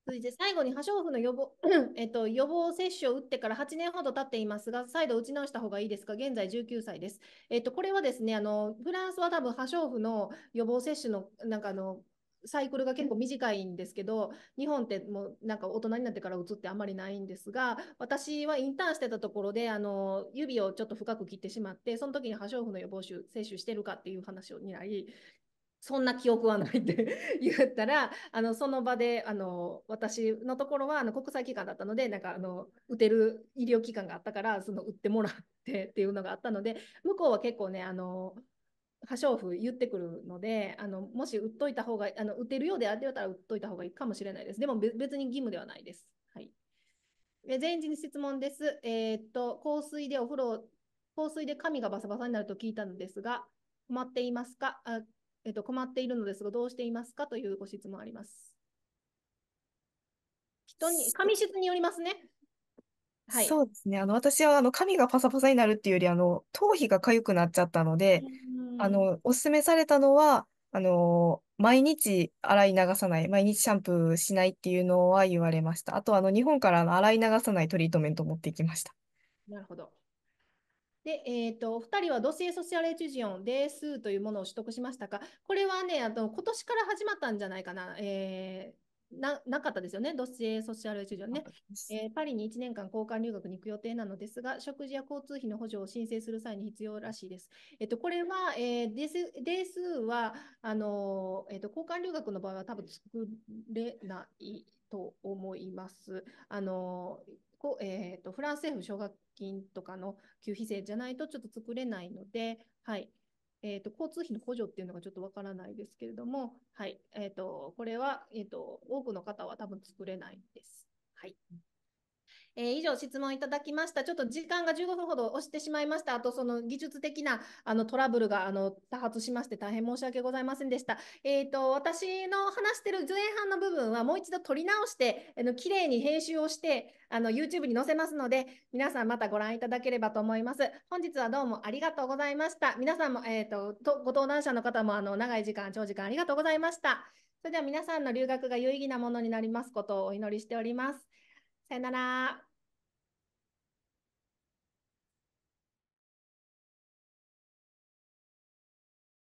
続いて最後に破傷風の予防、えっと、予防接種を打ってから8年ほど経っていますが、再度打ち直した方がいいですか、現在19歳です。えっと、これはですねあの、フランスは多分破傷風の予防接種のなんかあのサイクルが結構短いんですけど、日本ってもうなんか大人になってから打つってあまりないんですが、私はインターンしてたところで、あの指をちょっと深く切ってしまって、その時に破傷風の予防接種してるかっていう話になり、そんな記憶はないって 言ったら、あのその場であの私のところはあの国際機関だったので、なんかあの打てる医療機関があったから、その打ってもらって っていうのがあったので、向こうは結構ね、あの破傷風言ってくるので、あのもし打っといた方があの打てるようであったら打っといた方がいいかもしれないです。でも別に義務ではないです。はい。全員に質問です。えー、っと香水でお風呂香水で髪がバサバサになると聞いたのですが、困っていますか？えっと、困っているのですが、どうしていますかというご質問あります。人に、紙質によりますね。はい。そうですね。あの、私は、あの、髪がパサパサになるっていうより、あの、頭皮が痒くなっちゃったので、あの、おすすめされたのは、あの、毎日洗い流さない、毎日シャンプーしないっていうのは言われました。あと、あの、日本からの洗い流さないトリートメントを持っていきました。なるほど。で、えっ、ー、と、お二人はドシエソシアレチュジオンデースというものを取得しましたかこれはね、あの、今年から始まったんじゃないかな。えーななかったですよね、ドシエソシャルエチュジオンね、えー、パリに1年間交換留学に行く予定なのですが、食事や交通費の補助を申請する際に必要らしいです。えっと、これは、えー、デスデはあのー、えっと、交換留学の場合は多分作れないと思います。あのーこえーと、とフランス政府奨学金とかの給費制じゃないとちょっと作れないので、はい。えーと、交通費の補助っていうのがちょっとわからないですけれども、はいえーと、これは、えーと多くの方は多分作れないです。はいえー、以上質問いただきました。ちょっと時間が15分ほど押してしまいました。あと、その技術的なあのトラブルがあの多発しまして、大変申し訳ございませんでした。えっ、ー、と、私の話してる前半の部分はもう一度取り直して、あの綺麗に編集をして、あの YouTube に載せますので、皆さんまたご覧いただければと思います。本日はどうもありがとうございました。皆さんも、えっ、と、ご登壇者の方もあの長い時間、長時間ありがとうございました。それでは皆さんの留学が有意義なものになりますことをお祈りしております。さよなら。